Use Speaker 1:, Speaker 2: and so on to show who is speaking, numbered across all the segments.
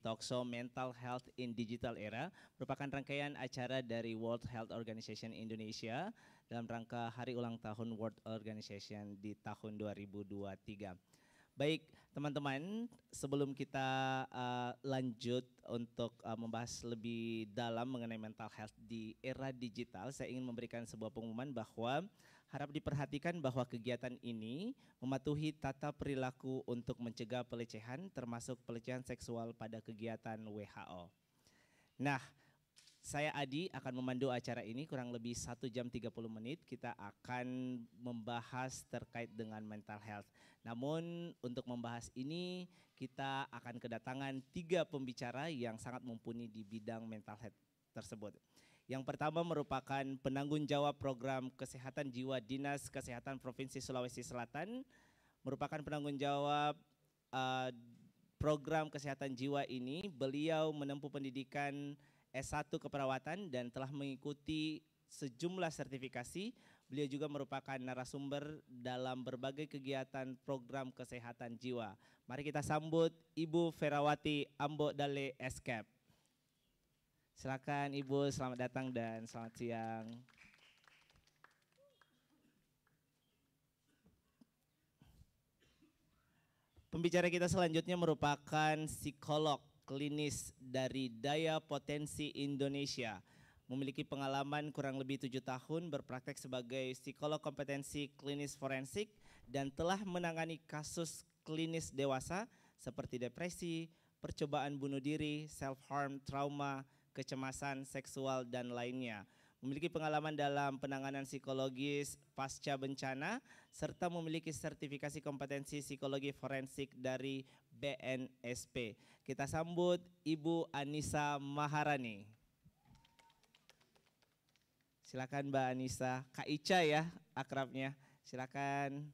Speaker 1: Talk Show Mental Health in Digital Era merupakan rangkaian acara dari World Health Organization Indonesia dalam rangka hari ulang tahun World Organization di tahun 2023. Baik, teman-teman, sebelum kita uh, lanjut untuk uh, membahas lebih dalam mengenai mental health di era digital, saya ingin memberikan sebuah pengumuman bahwa Harap diperhatikan bahwa kegiatan ini mematuhi tata perilaku untuk mencegah pelecehan termasuk pelecehan seksual pada kegiatan WHO. Nah, saya Adi akan memandu acara ini kurang lebih 1 jam 30 menit. Kita akan membahas terkait dengan mental health. Namun untuk membahas ini kita akan kedatangan tiga pembicara yang sangat mumpuni di bidang mental health tersebut. Yang pertama merupakan penanggung jawab program kesehatan jiwa Dinas Kesehatan Provinsi Sulawesi Selatan, merupakan penanggung jawab uh, program kesehatan jiwa ini. Beliau menempuh pendidikan S1 keperawatan dan telah mengikuti sejumlah sertifikasi. Beliau juga merupakan narasumber dalam berbagai kegiatan program kesehatan jiwa. Mari kita sambut Ibu Ferawati Ambo Dale Escape. Silakan Ibu, selamat datang dan selamat siang. Pembicara kita selanjutnya merupakan psikolog klinis dari Daya Potensi Indonesia. Memiliki pengalaman kurang lebih tujuh tahun berpraktek sebagai psikolog kompetensi klinis forensik dan telah menangani kasus klinis dewasa seperti depresi, percobaan bunuh diri, self-harm, trauma, kecemasan seksual, dan lainnya. Memiliki pengalaman dalam penanganan psikologis pasca bencana, serta memiliki sertifikasi kompetensi psikologi forensik dari BNSP. Kita sambut Ibu Anissa Maharani. Silakan Mbak Anissa, Kak Ica ya akrabnya. Silakan.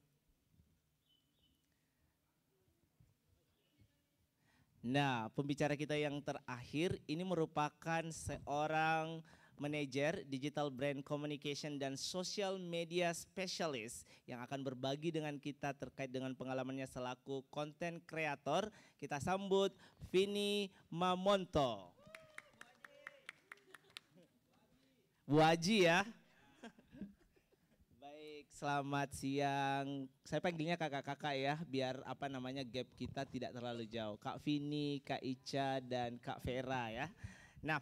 Speaker 1: Nah, pembicara kita yang terakhir ini merupakan seorang manajer digital brand communication dan social media specialist yang akan berbagi dengan kita terkait dengan pengalamannya selaku konten kreator. Kita sambut Vini Mamonto. Bu ya selamat siang. Saya panggilnya kakak-kakak ya, biar apa namanya gap kita tidak terlalu jauh. Kak Vini, Kak Ica, dan Kak Vera ya. Nah,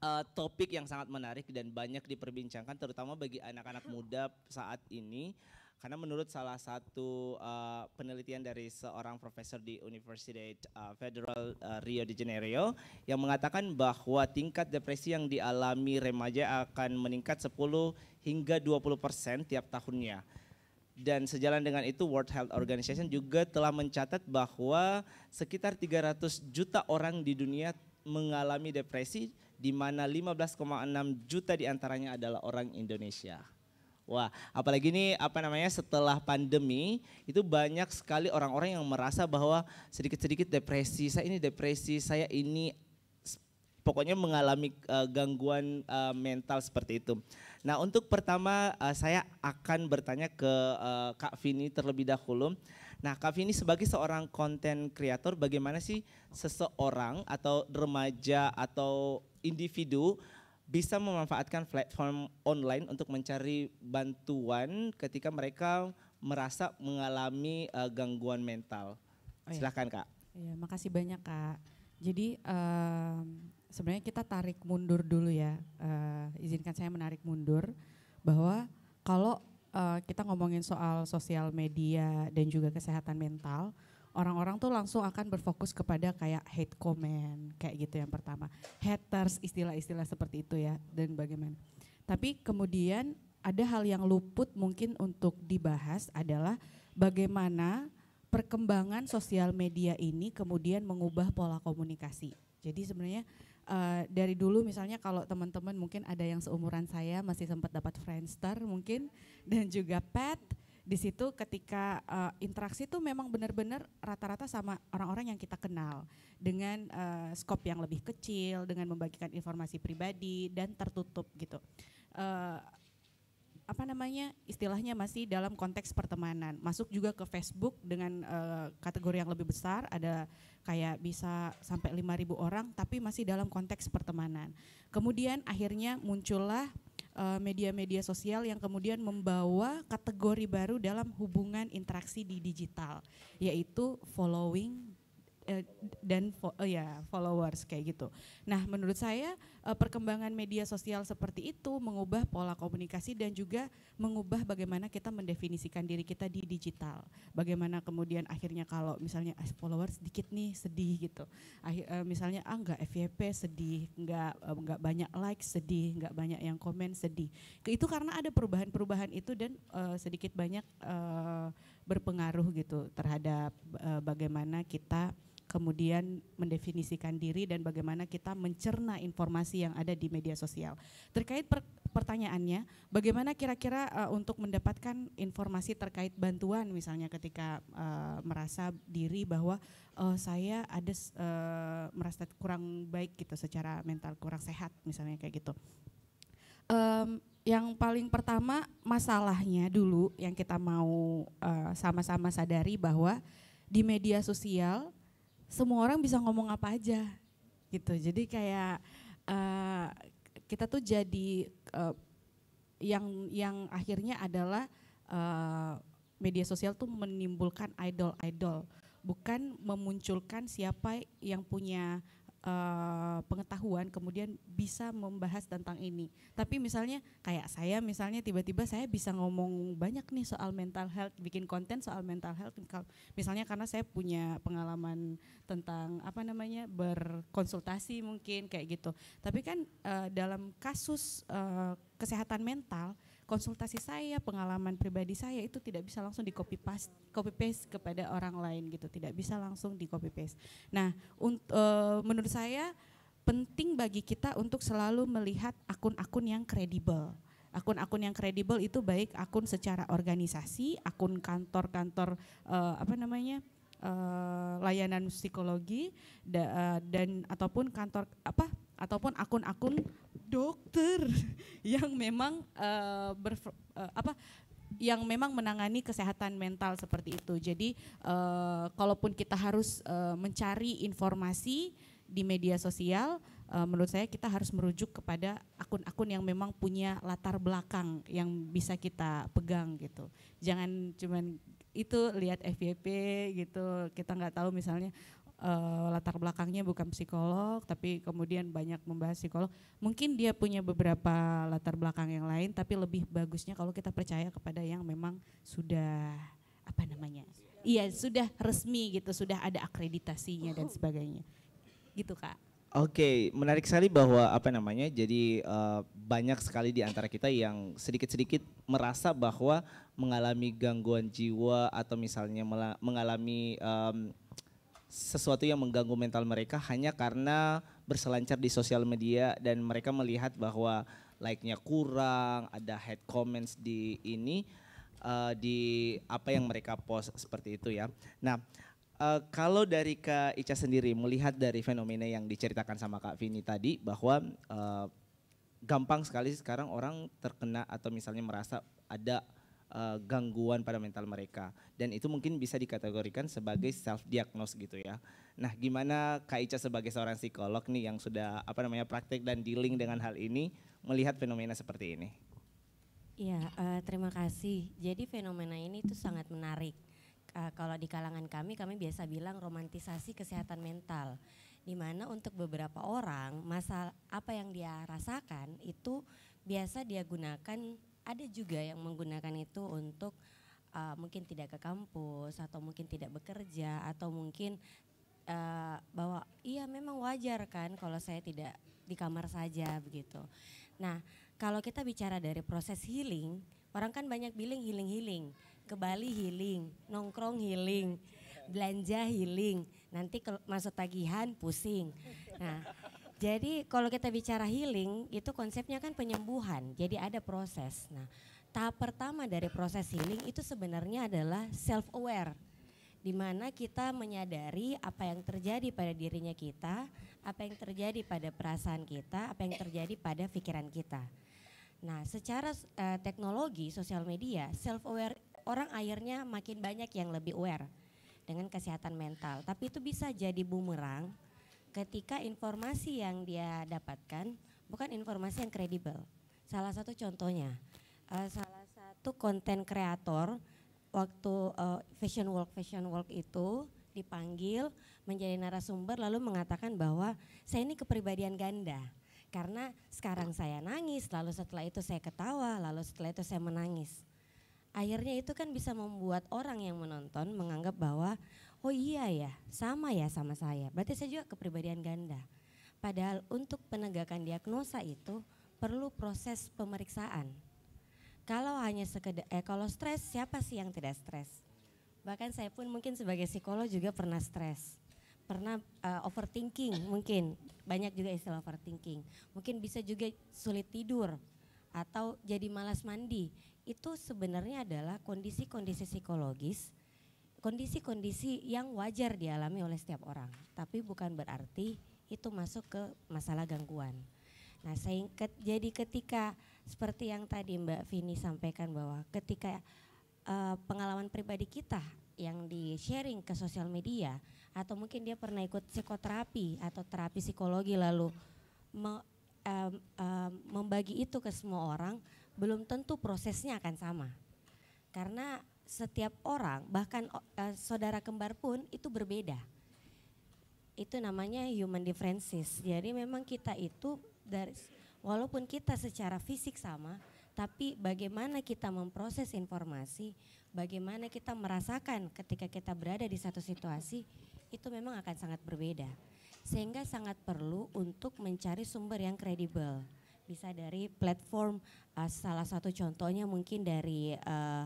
Speaker 1: uh, topik yang sangat menarik dan banyak diperbincangkan, terutama bagi anak-anak muda saat ini karena menurut salah satu uh, penelitian dari seorang profesor di Universitas uh, eh, Federal uh, Rio de Janeiro yang mengatakan bahwa tingkat depresi yang dialami remaja akan meningkat 10 hingga 20 persen tiap tahunnya. Dan sejalan dengan itu World Health Organization juga telah mencatat bahwa sekitar 300 juta orang di dunia mengalami depresi di mana 15,6 juta diantaranya adalah orang Indonesia. Wah, apalagi ini apa namanya setelah pandemi itu banyak sekali orang-orang yang merasa bahwa sedikit-sedikit depresi, saya ini depresi, saya ini pokoknya mengalami uh, gangguan uh, mental seperti itu. Nah, untuk pertama uh, saya akan bertanya ke uh, Kak Vini terlebih dahulu. Nah, Kak Vini sebagai seorang konten kreator bagaimana sih seseorang atau remaja atau individu bisa memanfaatkan platform online untuk mencari bantuan ketika mereka merasa mengalami uh, gangguan mental. Oh, iya. kak.
Speaker 2: Iya, makasih banyak kak. Jadi um, sebenarnya kita tarik mundur dulu ya. Uh, izinkan saya menarik mundur bahwa kalau uh, kita ngomongin soal sosial media dan juga kesehatan mental, orang-orang tuh langsung akan berfokus kepada kayak hate comment kayak gitu yang pertama haters istilah-istilah seperti itu ya dan bagaimana tapi kemudian ada hal yang luput mungkin untuk dibahas adalah bagaimana perkembangan sosial media ini kemudian mengubah pola komunikasi jadi sebenarnya uh, dari dulu misalnya kalau teman-teman mungkin ada yang seumuran saya masih sempat dapat Friendster mungkin dan juga Pet di situ ketika uh, interaksi itu memang benar-benar rata-rata sama orang-orang yang kita kenal dengan uh, eh, skop yang lebih kecil dengan membagikan informasi pribadi dan tertutup gitu uh, apa namanya istilahnya masih dalam konteks pertemanan masuk juga ke Facebook dengan uh, kategori yang lebih besar ada kayak bisa sampai 5.000 orang tapi masih dalam konteks pertemanan kemudian akhirnya muncullah Eh, media-media uh, sosial yang kemudian membawa kategori baru dalam hubungan interaksi di digital, yaitu following Eh, dan fo uh, ya followers kayak gitu. Nah, menurut saya uh, perkembangan media sosial seperti itu mengubah pola komunikasi dan juga mengubah bagaimana kita mendefinisikan diri kita di digital. Bagaimana kemudian akhirnya kalau misalnya ah, followers sedikit nih sedih gitu. Akhir, uh, eh, misalnya ah enggak FYP sedih, enggak uh, enggak banyak like sedih, enggak banyak yang komen sedih. Itu karena ada perubahan-perubahan itu dan uh, sedikit banyak uh, berpengaruh gitu terhadap uh, bagaimana kita kemudian mendefinisikan diri dan bagaimana kita mencerna informasi yang ada di media sosial. Terkait per pertanyaannya, bagaimana kira-kira uh, untuk mendapatkan informasi terkait bantuan misalnya ketika uh, merasa diri bahwa uh, saya ada uh, merasa kurang baik gitu secara mental kurang sehat misalnya kayak gitu. Um, yang paling pertama masalahnya dulu yang kita mau sama-sama uh, sama -sama sadari bahwa di media sosial semua orang bisa ngomong apa aja gitu. Jadi kayak uh, kita tuh jadi uh, yang yang akhirnya adalah uh, media sosial tuh menimbulkan idol-idol, bukan memunculkan siapa yang punya uh, pengetahuan kemudian bisa membahas tentang ini. Tapi misalnya kayak saya misalnya tiba-tiba saya bisa ngomong banyak nih soal mental health, bikin konten soal mental health misalnya karena saya punya pengalaman tentang apa namanya berkonsultasi mungkin kayak gitu. Tapi kan uh, dalam kasus uh, kesehatan mental konsultasi saya, pengalaman pribadi saya itu tidak bisa langsung di copy paste, copy paste kepada orang lain gitu, tidak bisa langsung di copy paste. Nah, uh, menurut saya penting bagi kita untuk selalu melihat akun-akun yang kredibel. Akun-akun yang kredibel itu baik akun secara organisasi, akun kantor-kantor uh, apa namanya? Uh, layanan psikologi da, uh, dan ataupun kantor apa ataupun akun-akun dokter yang memang uh, eh, ber, uh, eh, apa yang memang menangani kesehatan mental seperti itu. Jadi uh, kalaupun kita harus uh, mencari informasi di media sosial, uh, menurut saya kita harus merujuk kepada akun-akun yang memang punya latar belakang yang bisa kita pegang gitu. Jangan cuman itu lihat FYP gitu. Kita nggak tahu misalnya uh, latar belakangnya bukan psikolog tapi kemudian banyak membahas psikolog mungkin dia punya beberapa latar belakang yang lain tapi lebih bagusnya kalau kita percaya kepada yang memang sudah apa namanya iya sudah resmi gitu sudah ada akreditasinya dan sebagainya gitu kak
Speaker 1: Oke, okay, menarik sekali bahwa apa namanya, jadi uh, banyak sekali di antara kita yang sedikit-sedikit merasa bahwa mengalami gangguan jiwa atau misalnya mengalami um, sesuatu yang mengganggu mental mereka hanya karena berselancar di sosial media dan mereka melihat bahwa like-nya kurang, ada head comments di ini uh, di apa yang mereka post seperti itu ya. Nah, uh, kalau dari Kak Ica sendiri melihat dari fenomena yang diceritakan sama Kak Vini tadi bahwa uh, gampang sekali sekarang orang terkena atau misalnya merasa ada uh, gangguan pada mental mereka dan itu mungkin bisa dikategorikan sebagai self diagnose gitu ya. Nah, gimana Kak Ica sebagai seorang psikolog nih yang sudah apa namanya praktek dan dealing dengan hal ini melihat fenomena seperti ini?
Speaker 3: Ya uh, terima kasih. Jadi fenomena ini itu sangat menarik. Uh, kalau di kalangan kami, kami biasa bilang romantisasi kesehatan mental dimana untuk beberapa orang masalah apa yang dia rasakan itu biasa dia gunakan ada juga yang menggunakan itu untuk uh, mungkin tidak ke kampus atau mungkin tidak bekerja atau mungkin uh, eh, bahwa iya memang wajar kan kalau saya tidak di kamar saja begitu. Nah, kalau kita bicara dari proses healing, orang kan banyak bilang healing-healing, ke Bali healing, nongkrong healing, belanja healing, nanti masuk tagihan pusing. Nah, jadi kalau kita bicara healing itu konsepnya kan penyembuhan. Jadi ada proses. Nah, tahap pertama dari proses healing itu sebenarnya adalah self aware. Di mana kita menyadari apa yang terjadi pada dirinya kita, apa yang terjadi pada perasaan kita, apa yang terjadi pada pikiran kita. Nah, secara uh, teknologi sosial media, self aware orang akhirnya makin banyak yang lebih aware dengan kesehatan mental. Tapi itu bisa jadi bumerang ketika informasi yang dia dapatkan bukan informasi yang kredibel. Salah satu contohnya, uh, salah satu konten kreator waktu uh, fashion walk fashion walk itu dipanggil menjadi narasumber lalu mengatakan bahwa saya ini kepribadian ganda karena sekarang saya nangis lalu setelah itu saya ketawa lalu setelah itu saya menangis akhirnya itu kan bisa membuat orang yang menonton menganggap bahwa oh iya ya, sama ya sama saya. Berarti saya juga kepribadian ganda. Padahal untuk penegakan diagnosa itu perlu proses pemeriksaan. Kalau hanya sekedar, eh, kalau stres siapa sih yang tidak stres? Bahkan saya pun mungkin sebagai psikolog juga pernah stres pernah uh, overthinking mungkin banyak juga istilah overthinking mungkin bisa juga sulit tidur atau jadi malas mandi itu sebenarnya adalah kondisi-kondisi psikologis kondisi-kondisi yang wajar dialami oleh setiap orang, tapi bukan berarti itu masuk ke masalah gangguan. Nah, jadi ketika seperti yang tadi Mbak Vini sampaikan bahwa ketika uh, pengalaman pribadi kita yang di sharing ke sosial media atau mungkin dia pernah ikut psikoterapi atau terapi psikologi lalu me, uh, uh, membagi itu ke semua orang belum tentu prosesnya akan sama karena setiap orang bahkan uh, saudara kembar pun itu berbeda. Itu namanya human differences. Jadi memang kita itu dari walaupun kita secara fisik sama, tapi bagaimana kita memproses informasi, bagaimana kita merasakan ketika kita berada di satu situasi, itu memang akan sangat berbeda. Sehingga sangat perlu untuk mencari sumber yang kredibel. Bisa dari platform, uh, salah satu contohnya mungkin dari uh,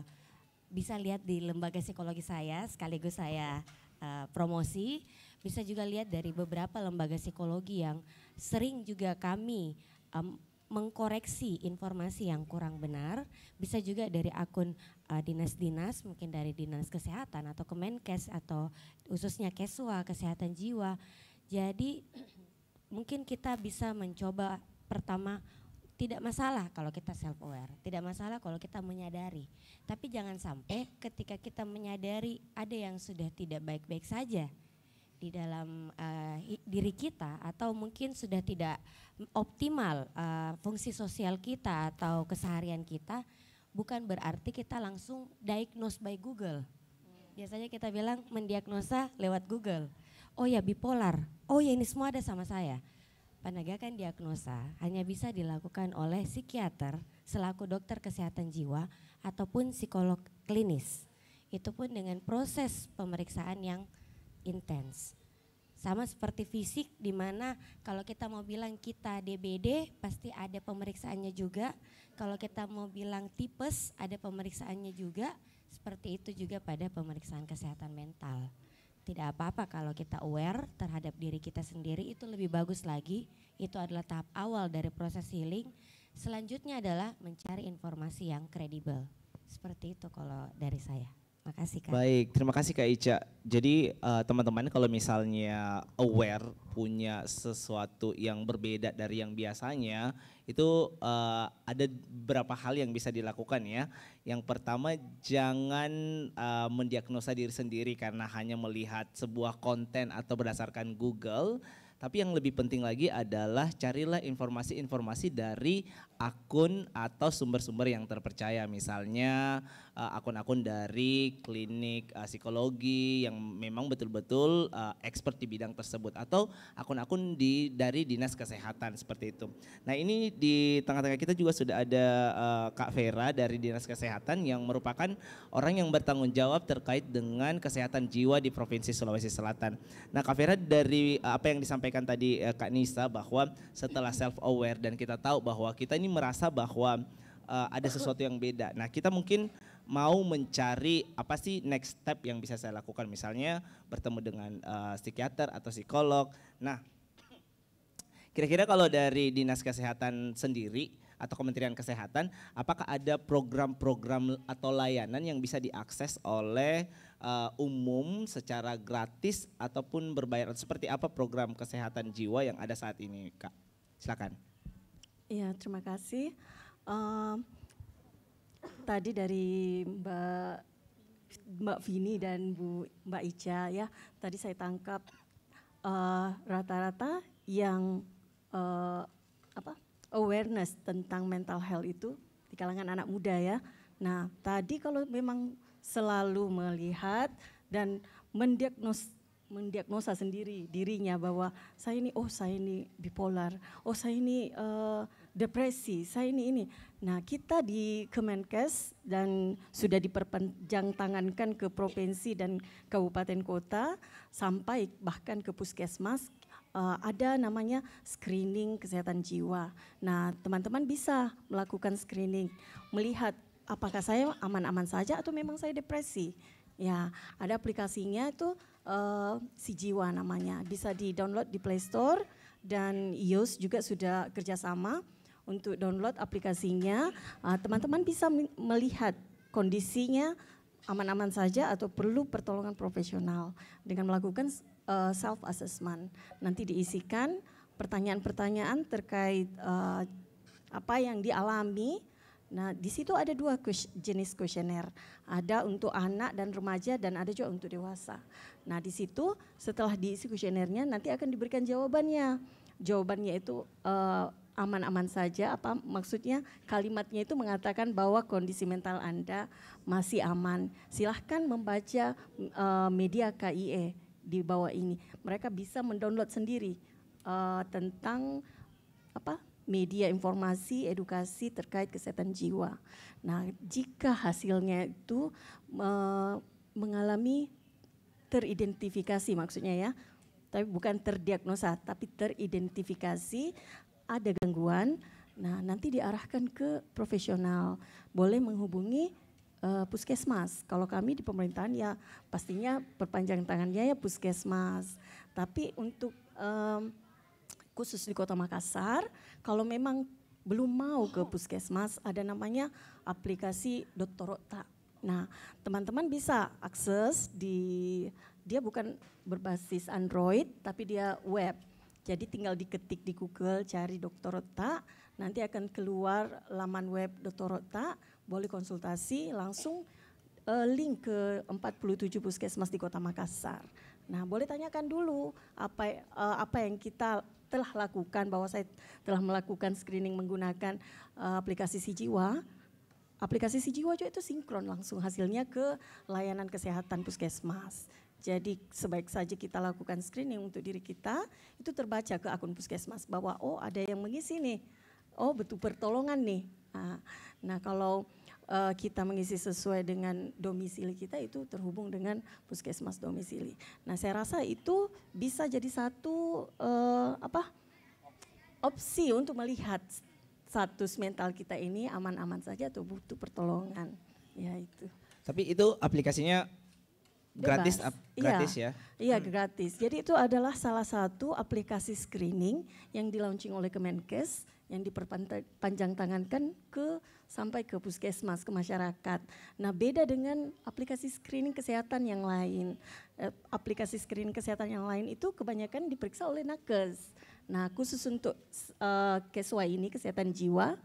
Speaker 3: bisa lihat di lembaga psikologi saya sekaligus saya uh, promosi bisa juga lihat dari beberapa lembaga psikologi yang sering juga kami um, mengkoreksi informasi yang kurang benar bisa juga dari akun dinas-dinas eh, uh, mungkin dari dinas kesehatan atau Kemenkes atau khususnya Kesua kesehatan jiwa jadi mungkin kita bisa mencoba pertama tidak masalah kalau kita self aware, tidak masalah kalau kita menyadari. Tapi jangan sampai ketika kita menyadari ada yang sudah tidak baik-baik saja di dalam uh, diri kita atau mungkin sudah tidak optimal uh, fungsi sosial kita atau keseharian kita, bukan berarti kita langsung diagnose by Google. Biasanya kita bilang mendiagnosa lewat Google. Oh ya bipolar. Oh ya ini semua ada sama saya penegakan diagnosa hanya bisa dilakukan oleh psikiater selaku dokter kesehatan jiwa ataupun psikolog klinis. Itu pun dengan proses pemeriksaan yang intens. Sama seperti fisik di mana kalau kita mau bilang kita DBD pasti ada pemeriksaannya juga. Kalau kita mau bilang tipes ada pemeriksaannya juga. Seperti itu juga pada pemeriksaan kesehatan mental tidak apa-apa kalau kita aware terhadap diri kita sendiri itu lebih bagus lagi. Itu adalah tahap awal dari proses healing. Selanjutnya adalah mencari informasi yang kredibel. Seperti itu kalau dari saya.
Speaker 1: Makasih Kak. Baik, terima kasih Kak Ica. Jadi uh, teman-teman kalau misalnya aware punya sesuatu yang berbeda dari yang biasanya, itu uh, ada beberapa hal yang bisa dilakukan ya. Yang pertama jangan uh, mendiagnosa diri sendiri karena hanya melihat sebuah konten atau berdasarkan Google, tapi yang lebih penting lagi adalah carilah informasi-informasi dari akun atau sumber-sumber yang terpercaya misalnya eh, akun-akun dari klinik eh, psikologi yang memang betul-betul eh, expert di bidang tersebut atau akun-akun di dari dinas kesehatan seperti itu. Nah, ini di tengah-tengah kita juga sudah ada Kak Vera dari dinas kesehatan yang merupakan orang yang bertanggung jawab terkait dengan kesehatan jiwa di Provinsi Sulawesi Selatan. Nah, Kak Vera dari apa yang disampaikan tadi Kak Nisa bahwa setelah self aware dan kita tahu bahwa kita ini ini merasa bahwa uh, ada sesuatu yang beda. Nah, kita mungkin mau mencari apa sih next step yang bisa saya lakukan misalnya bertemu dengan uh, psikiater atau psikolog. Nah, kira-kira kalau dari Dinas Kesehatan sendiri atau Kementerian Kesehatan, apakah ada program-program atau layanan yang bisa diakses oleh uh, umum secara gratis ataupun berbayar? Seperti apa program kesehatan jiwa yang ada saat ini, Kak? Silakan.
Speaker 4: Iya, terima kasih. Um, tadi dari Mbak Mbak Vini dan Bu Mbak Ica ya, tadi saya tangkap eh, rata-rata uh, yang uh, apa awareness tentang mental health itu di kalangan anak muda ya. Nah, tadi kalau memang selalu melihat dan mendiagnosis mendiagnosa sendiri dirinya bahwa saya ini oh saya ini bipolar, oh saya ini uh, depresi, saya ini ini. Nah, kita di Kemenkes dan sudah diperpanjang tangankan ke provinsi dan kabupaten kota sampai bahkan ke puskesmas uh, ada namanya screening kesehatan jiwa. Nah, teman-teman bisa melakukan screening melihat apakah saya aman-aman saja atau memang saya depresi. Ya, ada aplikasinya itu uh, si jiwa namanya. Bisa di-download di Play Store dan iOS juga sudah kerjasama untuk download aplikasinya. Eh, teman-teman uh, bisa melihat kondisinya aman-aman saja atau perlu pertolongan profesional dengan melakukan uh, eh, self assessment. Nanti diisikan pertanyaan-pertanyaan terkait uh, apa yang dialami Nah, di situ ada dua jenis kuesioner. Ada untuk anak dan remaja dan ada juga untuk dewasa. Nah, di situ setelah diisi kuesionernya nanti akan diberikan jawabannya. Jawabannya itu eh, aman-aman uh, saja apa maksudnya kalimatnya itu mengatakan bahwa kondisi mental Anda masih aman. Silahkan membaca uh, media KIE di bawah ini. Mereka bisa mendownload sendiri uh, tentang apa? media informasi edukasi terkait kesehatan jiwa. Nah, jika hasilnya itu mengalami teridentifikasi maksudnya ya, tapi bukan terdiagnosa, tapi teridentifikasi ada gangguan, nah nanti diarahkan ke profesional. Boleh menghubungi uh, puskesmas. Kalau kami di pemerintahan ya pastinya perpanjang tangannya ya puskesmas. Tapi untuk um, khusus di Kota Makassar. Kalau memang belum mau ke puskesmas, ada namanya aplikasi Doktorota. Nah, teman-teman bisa akses di dia bukan berbasis Android tapi dia web. Jadi tinggal diketik di Google cari Dr. Rota, nanti akan keluar laman web Dr. Rota, boleh konsultasi langsung eh, link ke 47 puskesmas di Kota Makassar. Nah, boleh tanyakan dulu apa eh, apa yang kita telah lakukan bahwa saya telah melakukan screening menggunakan uh, aplikasi jiwa, Aplikasi si jiwa itu sinkron langsung hasilnya ke layanan kesehatan puskesmas. Jadi sebaik saja kita lakukan screening untuk diri kita, itu terbaca ke akun puskesmas bahwa oh ada yang mengisi nih, oh betul pertolongan nih. Nah, nah kalau uh, kita mengisi sesuai dengan domisili kita itu terhubung dengan puskesmas domisili. Nah, saya rasa itu bisa jadi satu uh, apa opsi untuk melihat status mental kita ini aman-aman saja atau butuh pertolongan. Ya itu.
Speaker 1: Tapi itu aplikasinya gratis ap iya. gratis ya.
Speaker 4: Iya, hmm. gratis. Jadi itu adalah salah satu aplikasi screening yang dilaunching oleh Kemenkes yang diperpanjang tangankan ke sampai ke puskesmas ke masyarakat. Nah, beda dengan aplikasi screening kesehatan yang lain. E, aplikasi screening kesehatan yang lain itu kebanyakan diperiksa oleh nakes. Nah, khusus untuk uh, keswa ini kesehatan jiwa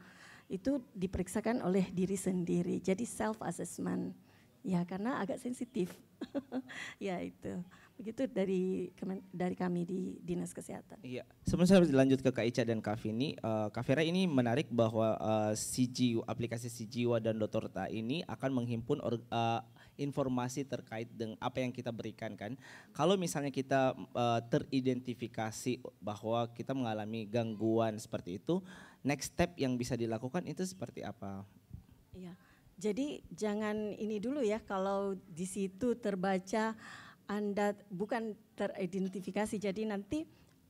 Speaker 4: itu diperiksakan oleh diri sendiri. Jadi self assessment. Ya, karena agak sensitif. ya itu. Begitu dari dari kami di Dinas Kesehatan. Iya.
Speaker 1: Sebelum saya lanjut ke Kak Ica dan Kak Vini, uh, Kak Vera ini menarik bahwa uh, eh, CGU, aplikasi Sijiwa dan Dotorta ini akan menghimpun or, uh, informasi terkait dengan apa yang kita berikan kan. Kalau misalnya kita uh, teridentifikasi bahwa kita mengalami gangguan seperti itu, next step yang bisa dilakukan itu seperti apa?
Speaker 4: Iya. Jadi jangan ini dulu ya kalau di situ terbaca anda bukan teridentifikasi. Jadi nanti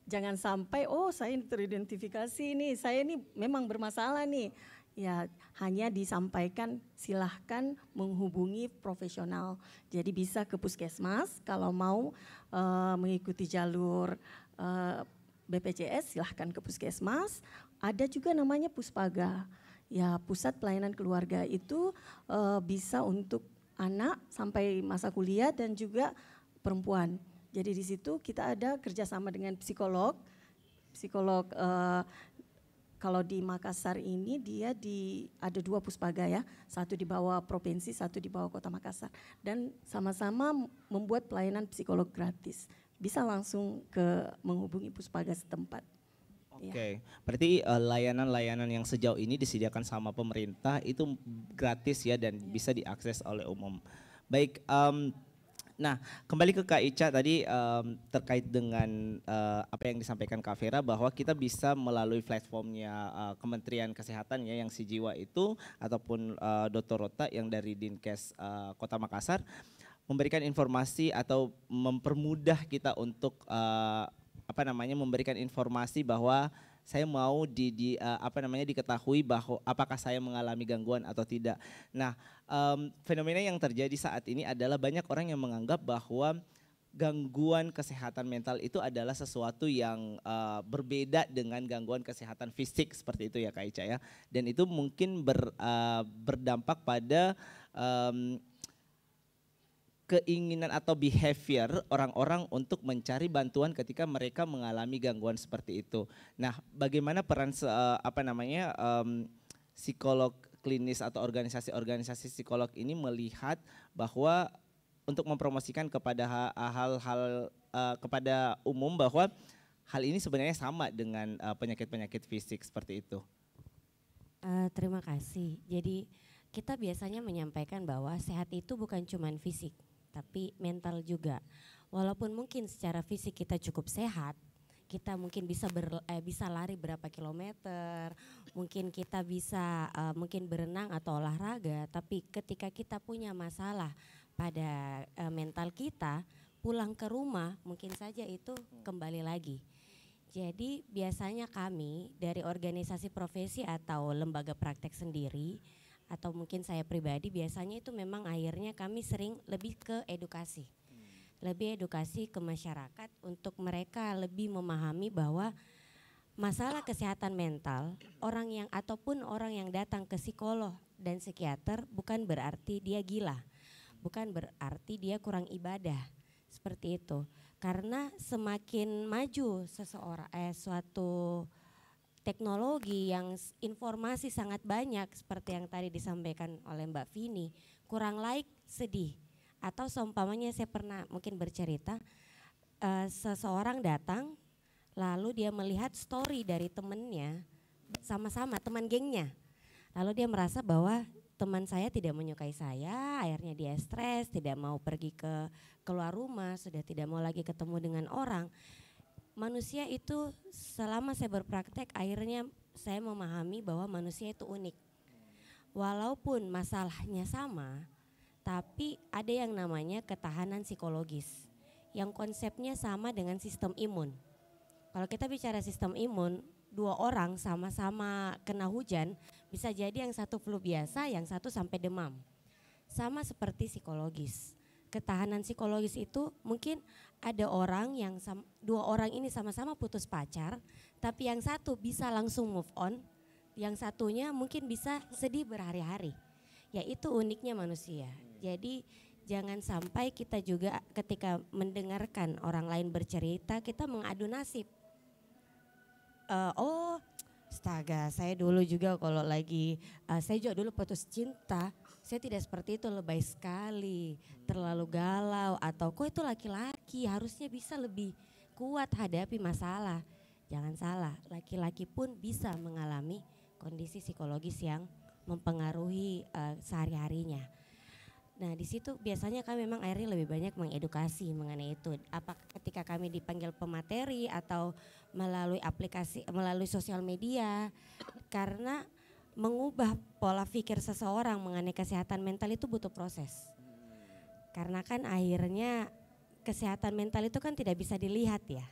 Speaker 4: jangan sampai oh saya teridentifikasi nih, saya ini memang bermasalah nih. Ya hanya disampaikan silahkan menghubungi profesional. Jadi bisa ke puskesmas kalau mau uh, mengikuti jalur uh, eh, BPJS silahkan ke puskesmas. Ada juga namanya puspaga. Ya pusat pelayanan keluarga itu uh, bisa untuk anak sampai masa kuliah dan juga perempuan. Jadi di situ kita ada kerjasama dengan psikolog, psikolog uh, kalau di Makassar ini dia di ada dua puspaga ya, satu di bawah provinsi, satu di bawah kota Makassar dan sama-sama membuat pelayanan psikolog gratis. Bisa langsung ke menghubungi puspaga setempat.
Speaker 1: Iya. Oke, okay. berarti eh, layanan-layanan uh, yang sejauh ini disediakan sama pemerintah itu gratis ya dan iya. bisa diakses oleh umum. Baik, um, Nah, kembali ke Kak Ica tadi um, terkait dengan uh, apa yang disampaikan Kak Vera bahwa kita bisa melalui platformnya uh, Kementerian Kesehatan ya yang si jiwa itu ataupun uh, eh, Dr. Rota yang dari Dinkes uh, Kota Makassar memberikan informasi atau mempermudah kita untuk uh, apa namanya memberikan informasi bahwa saya mau di, di uh, apa namanya diketahui bahwa apakah saya mengalami gangguan atau tidak. Nah, um, fenomena yang terjadi saat ini adalah banyak orang yang menganggap bahwa gangguan kesehatan mental itu adalah sesuatu yang uh, berbeda dengan gangguan kesehatan fisik seperti itu ya Kak Ica ya. Dan itu mungkin ber, uh, berdampak pada um, keinginan atau behavior orang-orang untuk mencari bantuan ketika mereka mengalami gangguan seperti itu. Nah, bagaimana peran uh, apa namanya um, psikolog klinis atau organisasi-organisasi psikolog ini melihat bahwa untuk mempromosikan kepada hal-hal uh, kepada umum bahwa hal ini sebenarnya sama dengan eh, penyakit-penyakit uh, fisik seperti itu.
Speaker 3: Uh, terima kasih. Jadi kita biasanya menyampaikan bahwa sehat itu bukan cuma fisik, tapi mental juga. Walaupun mungkin secara fisik kita cukup sehat, kita mungkin bisa ber, eh, bisa lari berapa kilometer, mungkin kita bisa uh, mungkin berenang atau olahraga, tapi ketika kita punya masalah pada uh, mental kita, pulang ke rumah mungkin saja itu kembali lagi. Jadi biasanya kami dari organisasi profesi atau lembaga praktek sendiri atau mungkin saya pribadi biasanya itu memang akhirnya kami sering lebih ke edukasi. Hmm. Lebih edukasi ke masyarakat untuk mereka lebih memahami bahwa masalah kesehatan mental orang yang ataupun orang yang datang ke psikolog dan psikiater bukan berarti dia gila. Bukan berarti dia kurang ibadah. Seperti itu. Karena semakin maju seseorang eh suatu teknologi yang informasi sangat banyak seperti yang tadi disampaikan oleh Mbak Vini kurang like sedih atau seumpamanya saya pernah mungkin bercerita uh, seseorang datang lalu dia melihat story dari temennya sama-sama teman gengnya lalu dia merasa bahwa teman saya tidak menyukai saya akhirnya dia stres tidak mau pergi ke keluar rumah sudah tidak mau lagi ketemu dengan orang manusia itu selama saya berpraktek akhirnya saya memahami bahwa manusia itu unik. Walaupun masalahnya sama, tapi ada yang namanya ketahanan psikologis yang konsepnya sama dengan sistem imun. Kalau kita bicara sistem imun, dua orang sama-sama kena hujan, bisa jadi yang satu flu biasa, yang satu sampai demam. Sama seperti psikologis ketahanan psikologis itu mungkin ada orang yang sama, dua orang ini sama-sama putus pacar, tapi yang satu bisa langsung move on, yang satunya mungkin bisa sedih berhari-hari. yaitu uniknya manusia. Jadi jangan sampai kita juga ketika mendengarkan orang lain bercerita kita mengadu nasib. Uh, oh, astaga, saya dulu juga kalau lagi uh, saya juga dulu putus cinta, saya tidak seperti itu lebay sekali, terlalu galau atau kok itu laki-laki harusnya bisa lebih kuat hadapi masalah. Jangan salah, laki-laki pun bisa mengalami kondisi psikologis yang mempengaruhi uh, sehari-harinya. Nah, di situ biasanya kami memang akhirnya lebih banyak mengedukasi mengenai itu. Apa ketika kami dipanggil pemateri atau melalui aplikasi melalui sosial media karena mengubah pola pikir seseorang mengenai kesehatan mental itu butuh proses. Karena kan akhirnya kesehatan mental itu kan tidak bisa dilihat ya.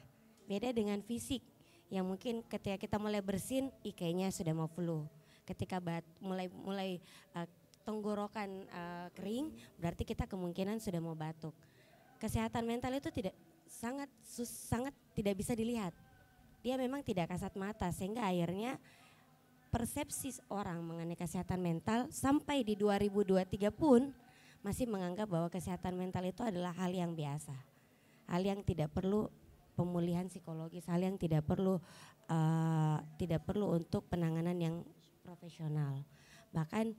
Speaker 3: Beda dengan fisik yang mungkin ketika kita mulai bersin IK-nya sudah mau flu. Ketika bat, mulai mulai uh, tenggorokan uh, kering berarti kita kemungkinan sudah mau batuk. Kesehatan mental itu tidak sangat sus, sangat tidak bisa dilihat. Dia memang tidak kasat mata sehingga akhirnya persepsi orang mengenai kesehatan mental sampai di 2023 pun masih menganggap bahwa kesehatan mental itu adalah hal yang biasa. Hal yang tidak perlu pemulihan psikologis, hal yang tidak perlu uh, tidak perlu untuk penanganan yang profesional. Bahkan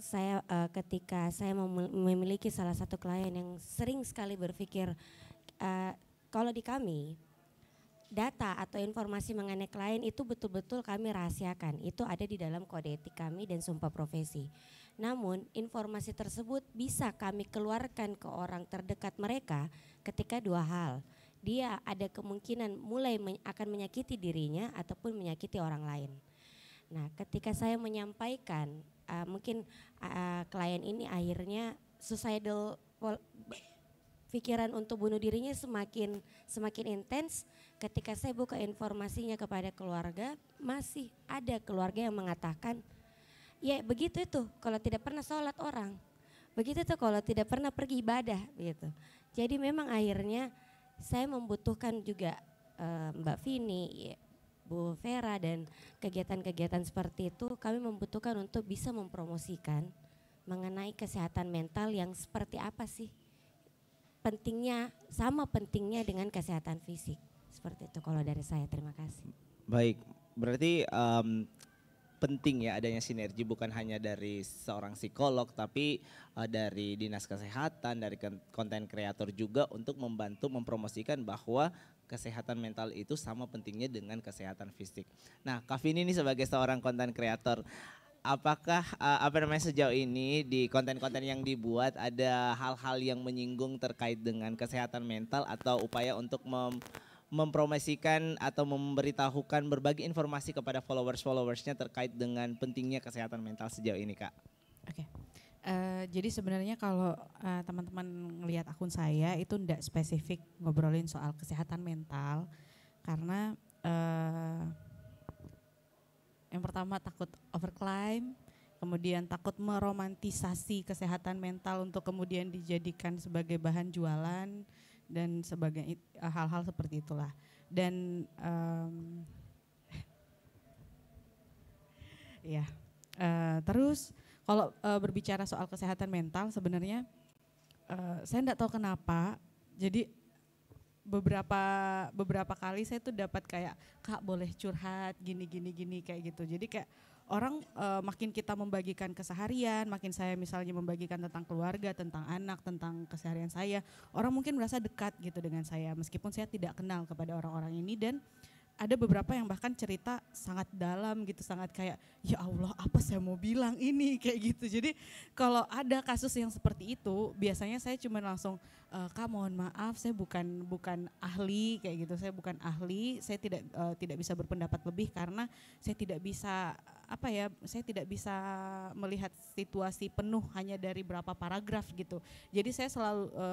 Speaker 3: saya uh, ketika saya memiliki salah satu klien yang sering sekali berpikir uh, kalau di kami data atau informasi mengenai klien itu betul-betul kami rahasiakan. Itu ada di dalam kode etik kami dan sumpah profesi. Namun, informasi tersebut bisa kami keluarkan ke orang terdekat mereka ketika dua hal. Dia ada kemungkinan mulai akan menyakiti dirinya ataupun menyakiti orang lain. Nah, ketika saya menyampaikan, uh, mungkin uh, klien ini akhirnya suicidal pikiran untuk bunuh dirinya semakin semakin intens ketika saya buka informasinya kepada keluarga, masih ada keluarga yang mengatakan, ya begitu itu kalau tidak pernah sholat orang, begitu itu kalau tidak pernah pergi ibadah gitu. Jadi memang akhirnya saya membutuhkan juga uh, Mbak Vini, ya, Bu Vera dan kegiatan-kegiatan seperti itu kami membutuhkan untuk bisa mempromosikan mengenai kesehatan mental yang seperti apa sih pentingnya sama pentingnya dengan kesehatan fisik. Seperti itu kalau dari saya. Terima kasih.
Speaker 1: Baik, berarti um, penting ya adanya sinergi bukan hanya dari seorang psikolog tapi uh, dari dinas kesehatan dari konten kreator juga untuk membantu mempromosikan bahwa kesehatan mental itu sama pentingnya dengan kesehatan fisik. Nah, Kavin ini sebagai seorang konten kreator apakah uh, apa namanya sejauh ini di konten-konten yang dibuat ada hal-hal yang menyinggung terkait dengan kesehatan mental atau upaya untuk mem mempromosikan atau memberitahukan berbagi informasi kepada followers-followersnya terkait dengan pentingnya kesehatan mental sejauh ini kak. Oke.
Speaker 2: Okay. Uh, eh, jadi sebenarnya kalau uh, teman-teman melihat akun saya itu tidak spesifik ngobrolin soal kesehatan mental karena uh, yang pertama takut overclaim, kemudian takut meromantisasi kesehatan mental untuk kemudian dijadikan sebagai bahan jualan dan sebagainya eh, hal-hal seperti itulah dan um, ya uh, terus kalau uh, berbicara soal kesehatan mental sebenarnya uh, saya tidak tahu kenapa jadi beberapa beberapa kali saya tuh dapat kayak kak boleh curhat gini gini gini kayak gitu jadi kayak orang uh, makin kita membagikan keseharian, makin saya misalnya membagikan tentang keluarga, tentang anak, tentang keseharian saya, orang mungkin merasa dekat gitu dengan saya meskipun saya tidak kenal kepada orang-orang ini dan ada beberapa yang bahkan cerita sangat dalam gitu, sangat kayak ya Allah apa saya mau bilang ini kayak gitu. Jadi kalau ada kasus yang seperti itu, biasanya saya cuma langsung e, kak mohon maaf saya bukan bukan ahli kayak gitu saya bukan ahli saya tidak e, tidak bisa berpendapat lebih karena saya tidak bisa apa ya saya tidak bisa melihat situasi penuh hanya dari berapa paragraf gitu jadi saya selalu e,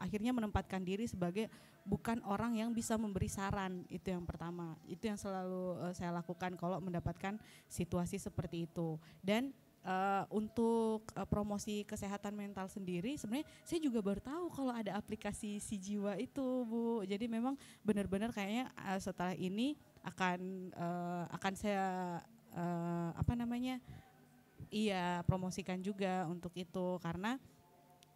Speaker 2: akhirnya menempatkan diri sebagai bukan orang yang bisa memberi saran itu yang pertama itu yang selalu e, saya lakukan kalau mendapatkan situasi seperti itu dan Eh, untuk uh, promosi kesehatan mental sendiri sebenarnya saya juga baru tahu kalau ada aplikasi si jiwa itu bu jadi memang benar-benar kayaknya uh, setelah ini akan uh, akan saya uh, apa namanya iya promosikan juga untuk itu karena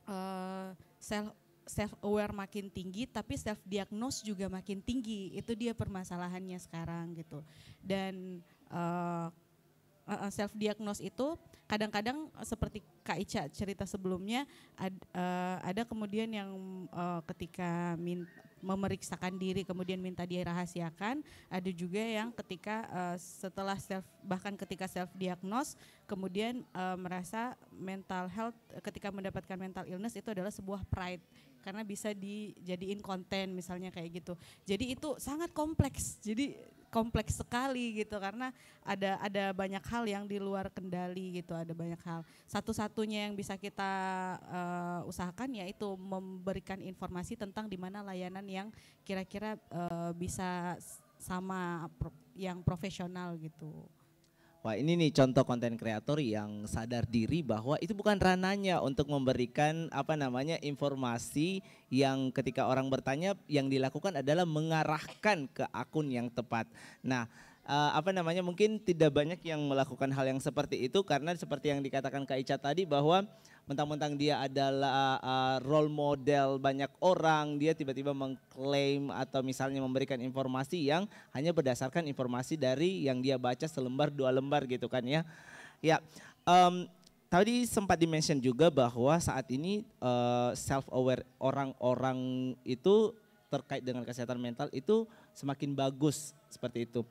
Speaker 2: uh, self self aware makin tinggi tapi self diagnose juga makin tinggi itu dia permasalahannya sekarang gitu dan uh, Eh, self diagnose itu kadang-kadang eh, seperti Kak Ica cerita sebelumnya ad, uh, ada kemudian yang uh, ketika min, memeriksakan diri kemudian minta dirahasiakan ada juga yang ketika uh, setelah self bahkan ketika self diagnose kemudian uh, merasa mental health ketika mendapatkan mental illness itu adalah sebuah pride karena bisa dijadiin konten misalnya kayak gitu. Jadi itu sangat kompleks. Jadi kompleks sekali gitu karena ada ada banyak hal yang di luar kendali gitu ada banyak hal satu-satunya yang bisa kita uh, usahakan yaitu memberikan informasi tentang di mana layanan yang kira-kira uh, bisa sama yang profesional gitu.
Speaker 1: Wah ini nih contoh konten kreator yang sadar diri bahwa itu bukan rananya untuk memberikan apa namanya informasi yang ketika orang bertanya yang dilakukan adalah mengarahkan ke akun yang tepat. Nah eh, apa namanya mungkin tidak banyak yang melakukan hal yang seperti itu karena seperti yang dikatakan Kak Ica tadi bahwa mentang-mentang dia adalah uh, role model banyak orang, dia tiba-tiba mengklaim atau misalnya memberikan informasi yang hanya berdasarkan informasi dari yang dia baca selembar dua lembar gitu kan ya. Ya, um, tadi sempat dimention juga bahwa saat ini uh, eh, self aware orang-orang itu terkait dengan kesehatan mental itu semakin bagus seperti itu.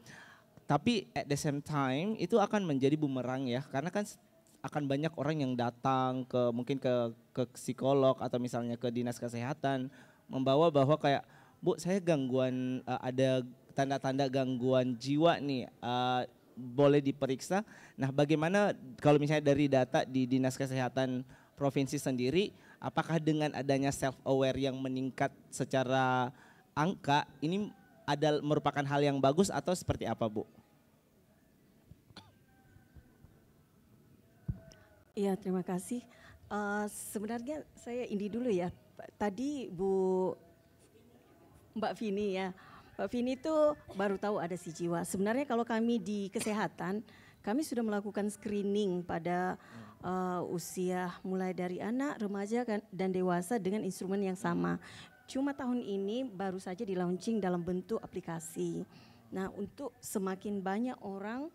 Speaker 1: Tapi at the same time itu akan menjadi bumerang ya karena kan akan banyak orang yang datang ke mungkin ke ke psikolog atau misalnya ke dinas kesehatan membawa bahwa kayak bu saya gangguan uh, ada tanda-tanda gangguan jiwa nih uh, boleh diperiksa. Nah bagaimana kalau misalnya dari data di dinas kesehatan provinsi sendiri apakah dengan adanya self aware yang meningkat secara angka ini ada merupakan hal yang bagus atau seperti apa bu?
Speaker 4: Iya, terima kasih. Uh, sebenarnya saya ini dulu ya. Tadi Bu Mbak Vini ya. Mbak Vini itu baru tahu ada si jiwa. Sebenarnya kalau kami di kesehatan, kami sudah melakukan screening pada uh, usia mulai dari anak, remaja kan, dan dewasa dengan instrumen yang sama. Cuma tahun ini baru saja di launching dalam bentuk aplikasi. Nah, untuk semakin banyak orang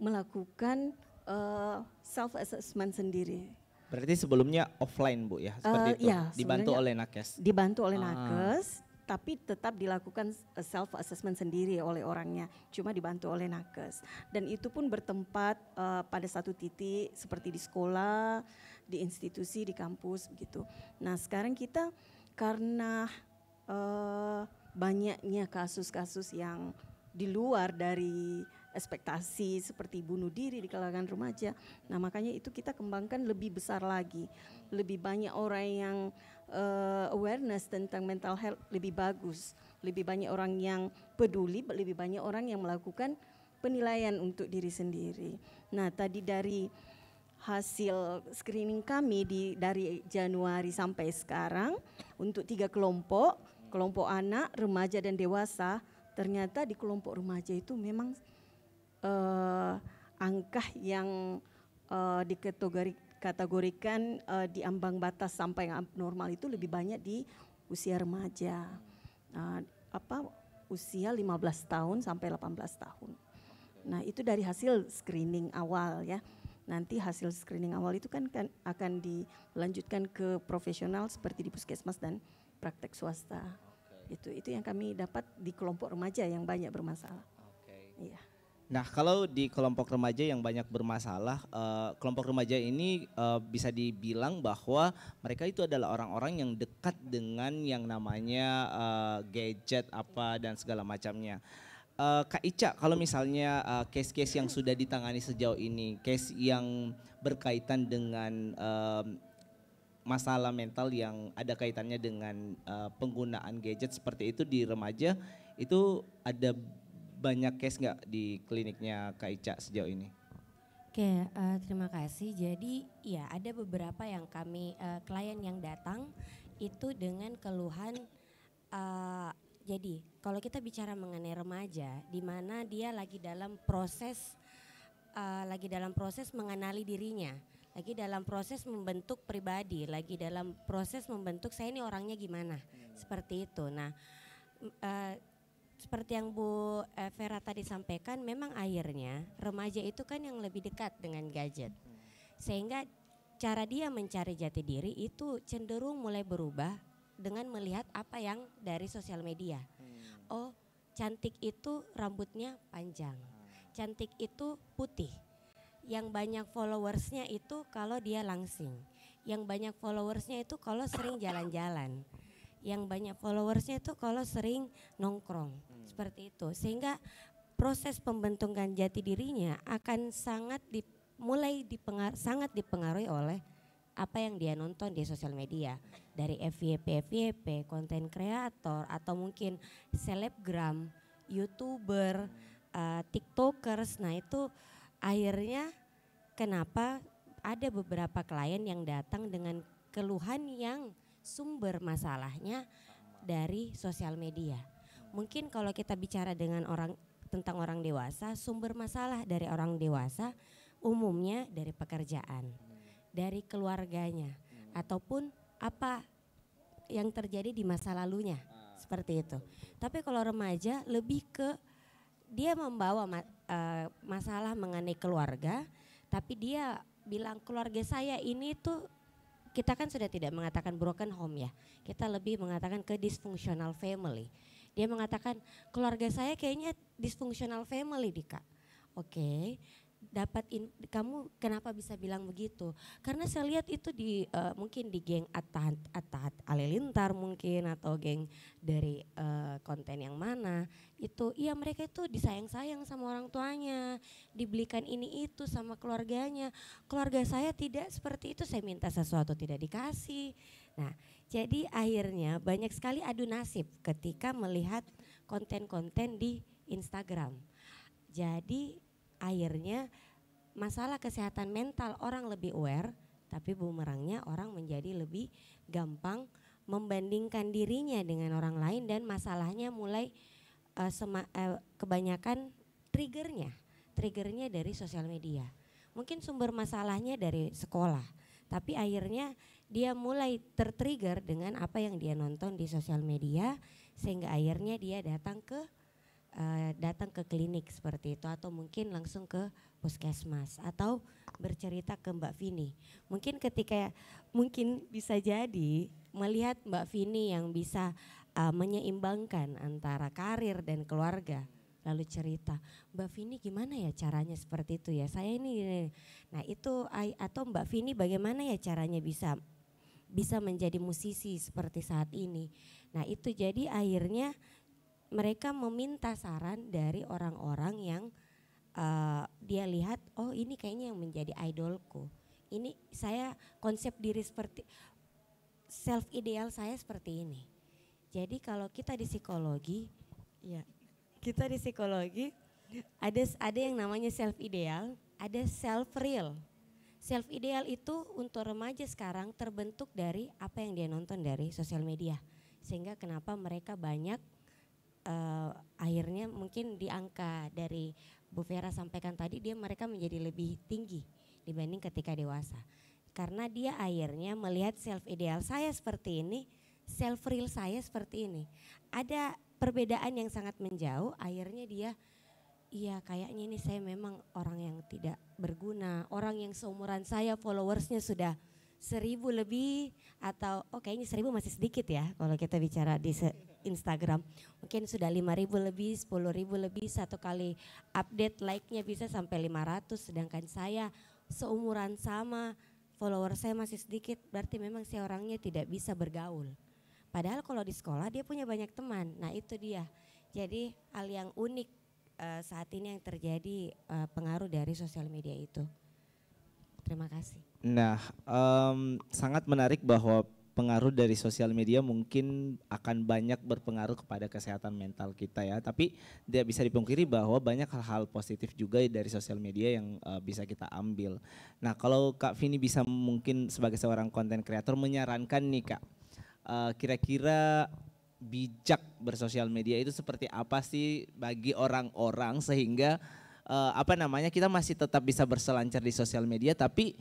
Speaker 4: melakukan uh, eh, self assessment sendiri.
Speaker 1: Berarti sebelumnya offline Bu ya, seperti uh, itu. Ya, dibantu oleh nakes. Dibantu oleh ah. nakes,
Speaker 4: tapi tetap dilakukan eh, self assessment sendiri oleh orangnya, cuma dibantu oleh nakes. Dan itu pun bertempat uh, pada satu titik seperti di sekolah, di institusi, di kampus begitu. Nah, sekarang kita karena uh, banyaknya kasus-kasus yang di luar dari ekspektasi seperti bunuh diri di kalangan remaja. Nah, makanya itu kita kembangkan lebih besar lagi. Lebih banyak orang yang uh, awareness tentang mental health lebih bagus. Lebih banyak orang yang peduli, lebih banyak orang yang melakukan penilaian untuk diri sendiri. Nah, tadi dari hasil screening kami di dari Januari sampai sekarang untuk tiga kelompok, kelompok anak, remaja dan dewasa, ternyata di kelompok remaja itu memang uh, eh, angka yang uh, dikategorikan uh, di ambang batas sampai abnormal itu lebih banyak di usia remaja. Uh, apa usia 15 tahun sampai 18 tahun. Nah, itu dari hasil screening awal ya. Nanti hasil screening awal itu kan, kan akan dilanjutkan ke profesional seperti di puskesmas dan praktek swasta. Itu itu yang kami dapat di kelompok remaja yang banyak bermasalah. Oke. Okay. Iya.
Speaker 1: Nah, kalau di kelompok remaja yang banyak bermasalah, uh, kelompok remaja ini uh, bisa dibilang bahwa mereka itu adalah orang-orang yang dekat dengan yang namanya uh, gadget apa dan segala macamnya. Uh, Kak Ica, kalau misalnya case case-case yang sudah ditangani sejauh ini, case yang berkaitan dengan uh, masalah mental yang ada kaitannya dengan uh, penggunaan gadget seperti itu di remaja, itu ada banyak case nggak di kliniknya Kak Ica sejauh ini?
Speaker 3: Oke, okay, uh, eh, terima kasih. Jadi ya ada beberapa yang kami uh, klien yang datang itu dengan keluhan uh, jadi kalau kita bicara mengenai remaja di mana dia lagi dalam proses uh, lagi dalam proses mengenali dirinya, lagi dalam proses membentuk pribadi, lagi dalam proses membentuk saya ini orangnya gimana. Seperti itu. Nah, uh, seperti yang Bu eh, Vera tadi sampaikan, memang akhirnya remaja itu kan yang lebih dekat dengan gadget. Sehingga cara dia mencari jati diri itu cenderung mulai berubah dengan melihat apa yang dari sosial media. Hmm. Oh, cantik itu rambutnya panjang. Hmm. Cantik itu putih. Yang banyak followersnya itu kalau dia langsing. Yang banyak followersnya itu kalau sering jalan-jalan yang banyak followersnya itu kalau sering nongkrong. Seperti itu. Sehingga proses pembentukan jati dirinya akan sangat dimulai mulai dipengar, sangat dipengaruhi oleh apa yang dia nonton di sosial media dari FYP FYP konten kreator atau mungkin selebgram, youtuber, uh, tiktokers. Nah itu akhirnya kenapa ada beberapa klien yang datang dengan keluhan yang sumber masalahnya dari sosial media mungkin kalau kita bicara dengan orang tentang orang dewasa, sumber masalah dari orang dewasa umumnya dari pekerjaan, dari keluarganya, ataupun apa yang terjadi di masa lalunya seperti itu. Tapi kalau remaja lebih ke dia membawa ma uh, masalah mengenai keluarga, tapi dia bilang keluarga saya ini tuh kita kan sudah tidak mengatakan broken home ya, kita lebih mengatakan ke dysfunctional family dia mengatakan keluarga saya kayaknya dysfunctional family di kak. Oke, okay. dapat in, kamu kenapa bisa bilang begitu? Karena saya lihat itu di uh, mungkin di geng Atat Atat Alilintar mungkin atau geng dari uh, konten yang mana itu iya mereka itu disayang-sayang sama orang tuanya, dibelikan ini itu sama keluarganya. Keluarga saya tidak seperti itu, saya minta sesuatu tidak dikasih. Nah, jadi akhirnya banyak sekali adu nasib ketika melihat konten-konten di Instagram. Jadi akhirnya masalah kesehatan mental orang lebih aware, tapi bumerangnya orang menjadi lebih gampang membandingkan dirinya dengan orang lain dan masalahnya mulai uh, sema, uh, kebanyakan triggernya, triggernya dari sosial media. Mungkin sumber masalahnya dari sekolah, tapi akhirnya dia mulai tertrigger dengan apa yang dia nonton di sosial media sehingga akhirnya dia datang ke uh, datang ke klinik seperti itu atau mungkin langsung ke puskesmas atau bercerita ke Mbak Vini. Mungkin ketika mungkin bisa jadi melihat Mbak Vini yang bisa uh, menyeimbangkan antara karir dan keluarga lalu cerita Mbak Vini gimana ya caranya seperti itu ya saya ini nah itu atau Mbak Vini bagaimana ya caranya bisa bisa menjadi musisi seperti saat ini. Nah itu jadi akhirnya mereka meminta saran dari orang-orang yang uh, dia lihat, oh ini kayaknya yang menjadi idolku. Ini saya konsep diri seperti self ideal saya seperti ini. Jadi kalau kita di psikologi, ya kita di psikologi ada ada yang namanya self ideal, ada self real self ideal itu untuk remaja sekarang terbentuk dari apa yang dia nonton dari sosial media. Sehingga kenapa mereka banyak uh, akhirnya mungkin di angka dari Bu Vera sampaikan tadi dia mereka menjadi lebih tinggi dibanding ketika dewasa. Karena dia akhirnya melihat self ideal saya seperti ini, self real saya seperti ini. Ada perbedaan yang sangat menjauh, akhirnya dia iya kayaknya ini saya memang orang yang tidak berguna, orang yang seumuran saya followersnya sudah seribu lebih atau oh kayaknya seribu masih sedikit ya kalau kita bicara di Instagram mungkin sudah lima ribu lebih sepuluh ribu lebih satu kali update like-nya bisa sampai lima ratus sedangkan saya seumuran sama follower saya masih sedikit berarti memang saya orangnya tidak bisa bergaul padahal kalau di sekolah dia punya banyak teman nah itu dia jadi hal yang unik uh, saat ini yang terjadi uh, pengaruh dari sosial media itu. Terima kasih.
Speaker 1: Nah, um, sangat menarik bahwa pengaruh dari sosial media mungkin akan banyak berpengaruh kepada kesehatan mental kita ya. Tapi tidak bisa dipungkiri bahwa banyak hal-hal positif juga dari sosial media yang uh, bisa kita ambil. Nah kalau Kak Vini bisa mungkin sebagai seorang konten kreator menyarankan nih Kak, kira-kira uh, kira -kira bijak bersosial media itu seperti apa sih bagi orang-orang sehingga uh, apa namanya kita masih tetap bisa berselancar di sosial media tapi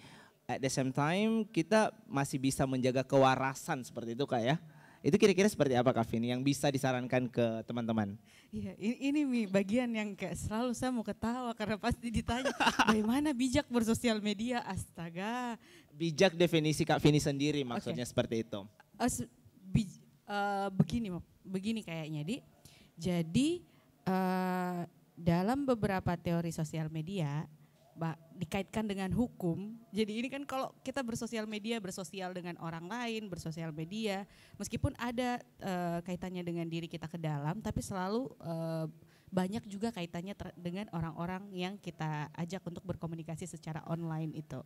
Speaker 1: at the same time kita masih bisa menjaga kewarasan seperti itu kak ya itu kira-kira seperti apa Kak Fini yang bisa disarankan ke teman-teman?
Speaker 2: Iya, ini, ini bagian yang kayak selalu saya mau ketawa karena pasti ditanya bagaimana bijak bersosial media, astaga.
Speaker 1: Bijak definisi Kak Vini sendiri maksudnya okay. seperti itu.
Speaker 2: As, bij, Eh, begini begini kayaknya di jadi uh, dalam beberapa teori sosial media bah, dikaitkan dengan hukum jadi ini kan kalau kita bersosial media bersosial dengan orang lain bersosial media meskipun ada uh, kaitannya dengan diri kita ke dalam tapi selalu uh, banyak juga kaitannya dengan orang-orang yang kita ajak untuk berkomunikasi secara online itu.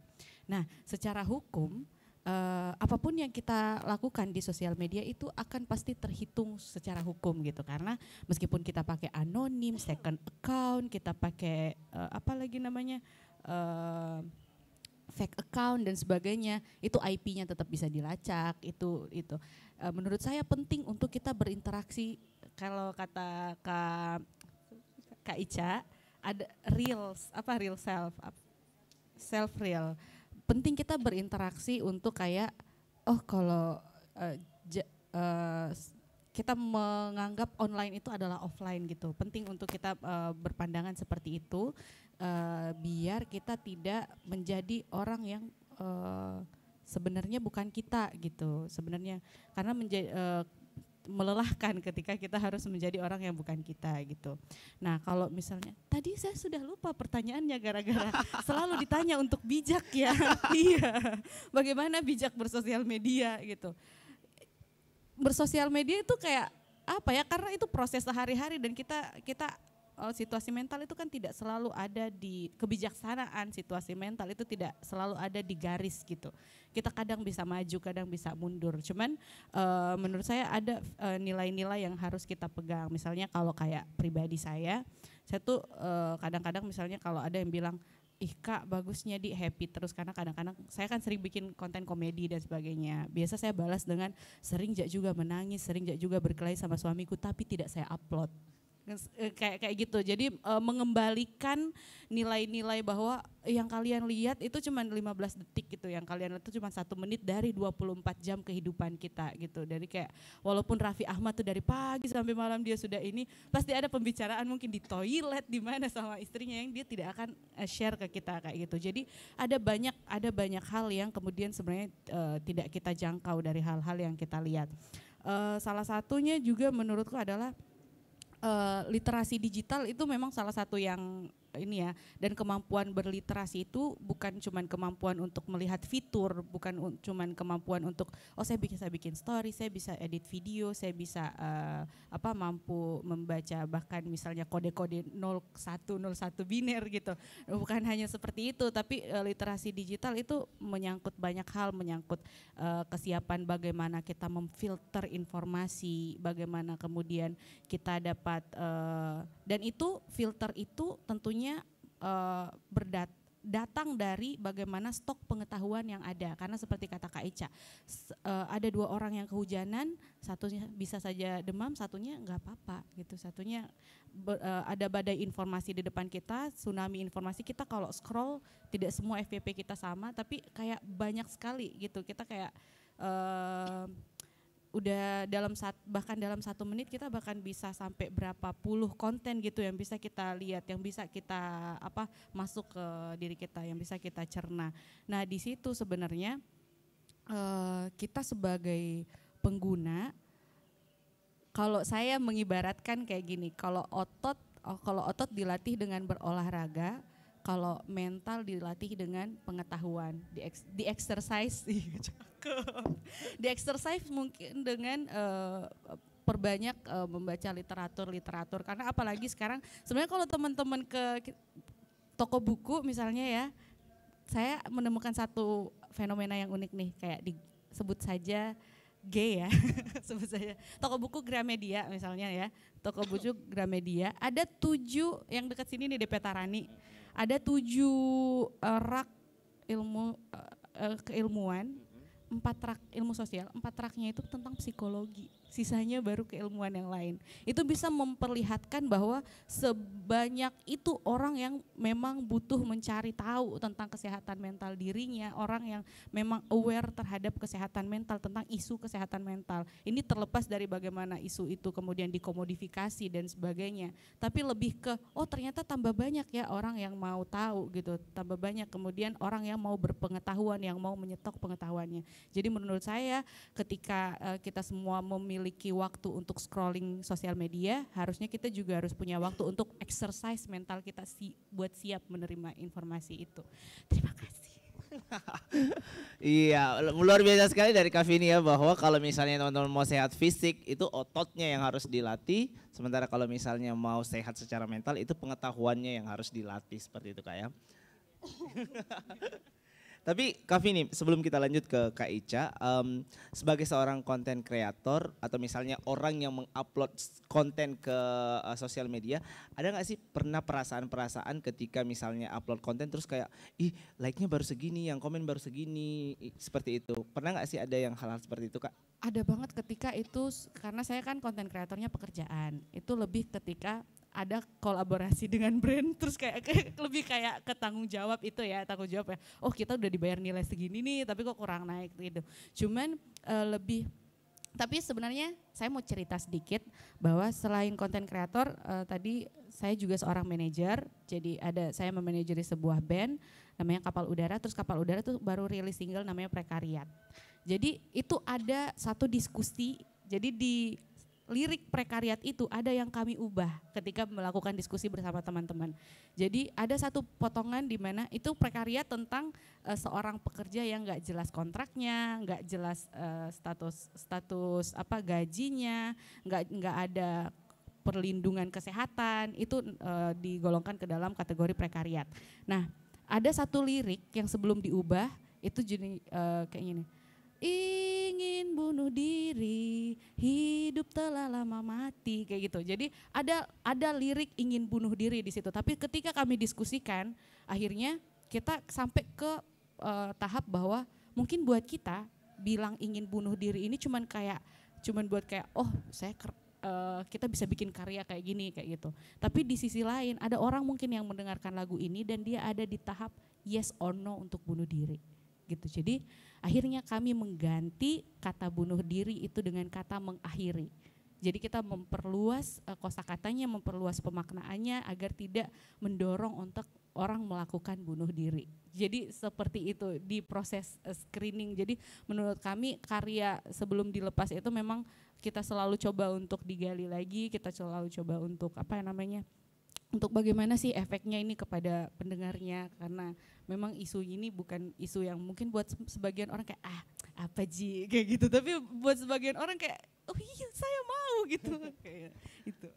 Speaker 2: Nah, secara hukum uh, apapun yang kita lakukan di sosial media itu akan pasti terhitung secara hukum gitu karena meskipun kita pakai anonim second account kita pakai uh, apa lagi namanya uh, fake account dan sebagainya itu IP-nya tetap bisa dilacak itu itu uh, menurut saya penting untuk kita berinteraksi kalau kata kak kak Ica ada real apa real self self real penting kita berinteraksi untuk kayak oh kalau uh, ja, uh, kita menganggap online itu adalah offline gitu. Penting untuk kita uh, berpandangan seperti itu uh, biar kita tidak menjadi orang yang uh, sebenarnya bukan kita gitu. Sebenarnya karena menjadi uh, melelahkan ketika kita harus menjadi orang yang bukan kita gitu. Nah kalau misalnya tadi saya sudah lupa pertanyaannya gara-gara selalu ditanya untuk bijak ya, iya. Bagaimana bijak bersosial media gitu? Bersosial media itu kayak apa ya? Karena itu proses sehari-hari dan kita kita uh, situasi mental itu kan tidak selalu ada di kebijaksanaan situasi mental itu tidak selalu ada di garis gitu. Kita kadang bisa maju, kadang bisa mundur. Cuman uh, menurut saya ada eh, nilai-nilai uh, yang harus kita pegang. Misalnya kalau kayak pribadi saya, saya tuh kadang-kadang uh, misalnya kalau ada yang bilang ih kak bagusnya di happy terus karena kadang-kadang saya kan sering bikin konten komedi dan sebagainya biasa saya balas dengan sering juga menangis sering juga berkelahi sama suamiku tapi tidak saya upload Eh, kayak kayak gitu. Jadi uh, mengembalikan nilai-nilai bahwa yang kalian lihat itu cuma 15 detik gitu, yang kalian lihat itu cuma satu menit dari 24 jam kehidupan kita gitu. Dari kayak walaupun Raffi Ahmad tuh dari pagi sampai malam dia sudah ini, pasti ada pembicaraan mungkin di toilet di mana sama istrinya yang dia tidak akan eh, share ke kita kayak gitu. Jadi ada banyak ada banyak hal yang kemudian sebenarnya uh, tidak kita jangkau dari hal-hal yang kita lihat. Uh, salah satunya juga menurutku adalah uh, literasi digital itu memang salah satu yang ini ya dan kemampuan berliterasi itu bukan cuman kemampuan untuk melihat fitur bukan cuman kemampuan untuk oh saya bisa bikin story saya bisa edit video saya bisa uh, apa mampu membaca bahkan misalnya kode-kode 0101 biner gitu bukan hanya seperti itu tapi uh, literasi digital itu menyangkut banyak hal menyangkut uh, kesiapan bagaimana kita memfilter informasi bagaimana kemudian kita dapat uh, dan itu filter itu tentunya berdatang uh, berdat datang dari bagaimana stok pengetahuan yang ada karena seperti kata Kak Ica uh, ada dua orang yang kehujanan satunya bisa saja demam satunya nggak apa-apa gitu satunya ber, uh, eh, ada badai informasi di depan kita tsunami informasi kita kalau scroll tidak semua FPP kita sama tapi kayak banyak sekali gitu kita kayak uh, udah dalam saat bahkan dalam satu menit kita bahkan bisa sampai berapa puluh konten gitu yang bisa kita lihat yang bisa kita apa masuk ke diri kita yang bisa kita cerna nah di situ sebenarnya uh, kita sebagai pengguna kalau saya mengibaratkan kayak gini kalau otot oh, kalau otot dilatih dengan berolahraga kalau mental dilatih dengan pengetahuan di, ex, di exercise di exercise mungkin dengan uh, perbanyak uh, membaca literatur literatur karena apalagi sekarang sebenarnya kalau teman-teman ke toko buku misalnya ya saya menemukan satu fenomena yang unik nih kayak disebut saja G ya sebut saja toko buku Gramedia misalnya ya toko buku Gramedia ada tujuh yang dekat sini nih di Petarani ada tujuh uh, rak ilmu uh, keilmuan, mm-hmm. empat rak ilmu sosial, empat raknya itu tentang psikologi sisanya baru keilmuan yang lain. Itu bisa memperlihatkan bahwa sebanyak itu orang yang memang butuh mencari tahu tentang kesehatan mental dirinya, orang yang memang aware terhadap kesehatan mental, tentang isu kesehatan mental. Ini terlepas dari bagaimana isu itu kemudian dikomodifikasi dan sebagainya, tapi lebih ke oh ternyata tambah banyak ya orang yang mau tahu gitu, tambah banyak kemudian orang yang mau berpengetahuan, yang mau menyetok pengetahuannya. Jadi menurut saya ketika eh, kita semua memilih memiliki waktu untuk scrolling sosial media, harusnya kita juga harus punya waktu untuk exercise mental kita si buat siap menerima informasi itu. Terima kasih.
Speaker 1: iya, luar biasa sekali dari Kavini ya bahwa kalau misalnya teman-teman mau sehat fisik itu ototnya yang harus dilatih, sementara kalau misalnya mau sehat secara mental itu pengetahuannya yang harus dilatih seperti itu Kak ya. Tapi kavi nih sebelum kita lanjut ke Kak Ica, um, sebagai seorang konten kreator atau misalnya orang yang mengupload konten ke uh, sosial media, ada nggak sih pernah perasaan-perasaan ketika misalnya upload konten terus kayak, ih like-nya baru segini, yang komen baru segini, seperti itu. Pernah nggak sih ada yang hal-hal seperti itu Kak?
Speaker 2: Ada banget ketika itu, karena saya kan konten kreatornya pekerjaan, itu lebih ketika ada kolaborasi dengan brand terus kayak, lebih kayak ke tanggung jawab itu ya tanggung jawab ya oh kita udah dibayar nilai segini nih tapi kok kurang naik gitu cuman uh, lebih tapi sebenarnya saya mau cerita sedikit bahwa selain konten kreator uh, tadi saya juga seorang manajer jadi ada saya memanajeri sebuah band namanya kapal udara terus kapal udara tuh baru rilis single namanya prekariat jadi itu ada satu diskusi jadi di lirik prekariat itu ada yang kami ubah ketika melakukan diskusi bersama teman-teman. Jadi ada satu potongan di mana itu prekariat tentang uh, seorang pekerja yang nggak jelas kontraknya, nggak jelas uh, status status apa gajinya, nggak nggak ada perlindungan kesehatan itu uh, digolongkan ke dalam kategori prekariat. Nah ada satu lirik yang sebelum diubah itu jenis uh, kayak gini ingin bunuh diri, hidup telah lama mati kayak gitu. Jadi ada ada lirik ingin bunuh diri di situ. Tapi ketika kami diskusikan, akhirnya kita sampai ke uh, tahap bahwa mungkin buat kita bilang ingin bunuh diri ini cuman kayak cuman buat kayak oh saya uh, kita bisa bikin karya kayak gini kayak gitu. Tapi di sisi lain ada orang mungkin yang mendengarkan lagu ini dan dia ada di tahap yes or no untuk bunuh diri gitu. Jadi Akhirnya kami mengganti kata bunuh diri itu dengan kata mengakhiri. Jadi kita memperluas kosa eh, kosakatanya, memperluas pemaknaannya agar tidak mendorong untuk orang melakukan bunuh diri. Jadi seperti itu di proses eh, screening. Jadi menurut kami karya sebelum dilepas itu memang kita selalu coba untuk digali lagi, kita selalu coba untuk apa ya namanya? untuk bagaimana sih efeknya ini kepada pendengarnya karena memang isu ini bukan isu yang mungkin buat sebagian orang kayak ah apa ji kayak gitu tapi buat sebagian orang kayak oh iya saya mau gitu kayak itu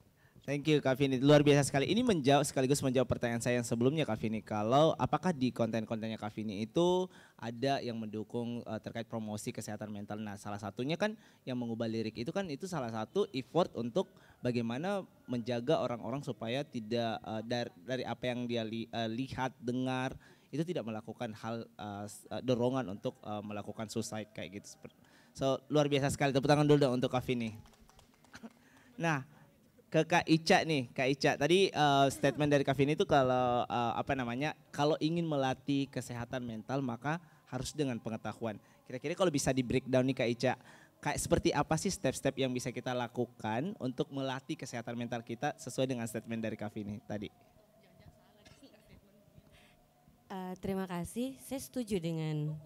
Speaker 1: Thank you Kak Vini, luar biasa sekali. Ini menjawab sekaligus menjawab pertanyaan saya yang sebelumnya Kak Vini. Kalau apakah di konten-kontennya Kak Vini itu ada yang mendukung uh, terkait promosi kesehatan mental? Nah, salah satunya kan yang mengubah lirik itu kan itu salah satu effort untuk bagaimana menjaga orang-orang supaya tidak uh, eh, dari, dari apa yang dia li, uh, lihat, dengar itu tidak melakukan hal uh, dorongan untuk uh, melakukan suicide kayak gitu. So luar biasa sekali tepuk tangan dulu dong untuk Kak Vini. Nah, ke Kak Ica nih, Kak Ica. Tadi uh, statement dari Kak ini tuh kalau uh, apa namanya? Kalau ingin melatih kesehatan mental maka harus dengan pengetahuan. Kira-kira kalau bisa di breakdown nih Kak Ica, kayak seperti apa sih step-step yang bisa kita lakukan untuk melatih kesehatan mental kita sesuai dengan statement dari Kavi ini tadi?
Speaker 3: Eh, terima kasih. Saya setuju dengan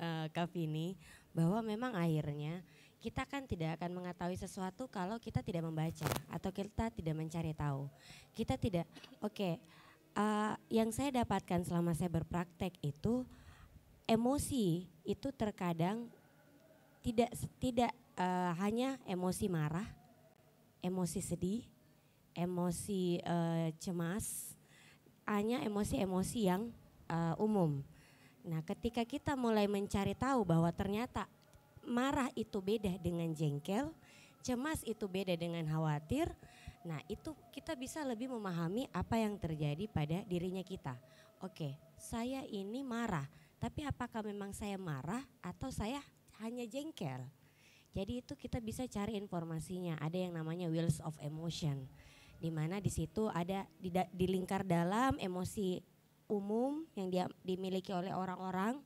Speaker 3: uh, Kak Vini bahwa memang akhirnya kita kan tidak akan mengetahui sesuatu kalau kita tidak membaca atau kita tidak mencari tahu. Kita tidak, oke, okay, uh, eh, yang saya dapatkan selama saya berpraktek itu emosi itu terkadang tidak tidak uh, hanya emosi marah, emosi sedih, emosi uh, cemas, hanya emosi-emosi yang uh, umum. Nah, ketika kita mulai mencari tahu bahwa ternyata marah itu beda dengan jengkel, cemas itu beda dengan khawatir. Nah, itu kita bisa lebih memahami apa yang terjadi pada dirinya kita. Oke, saya ini marah, tapi apakah memang saya marah atau saya hanya jengkel? Jadi itu kita bisa cari informasinya. Ada yang namanya wheels of emotion di mana di situ ada di, di lingkar dalam emosi umum yang dia dimiliki oleh orang-orang,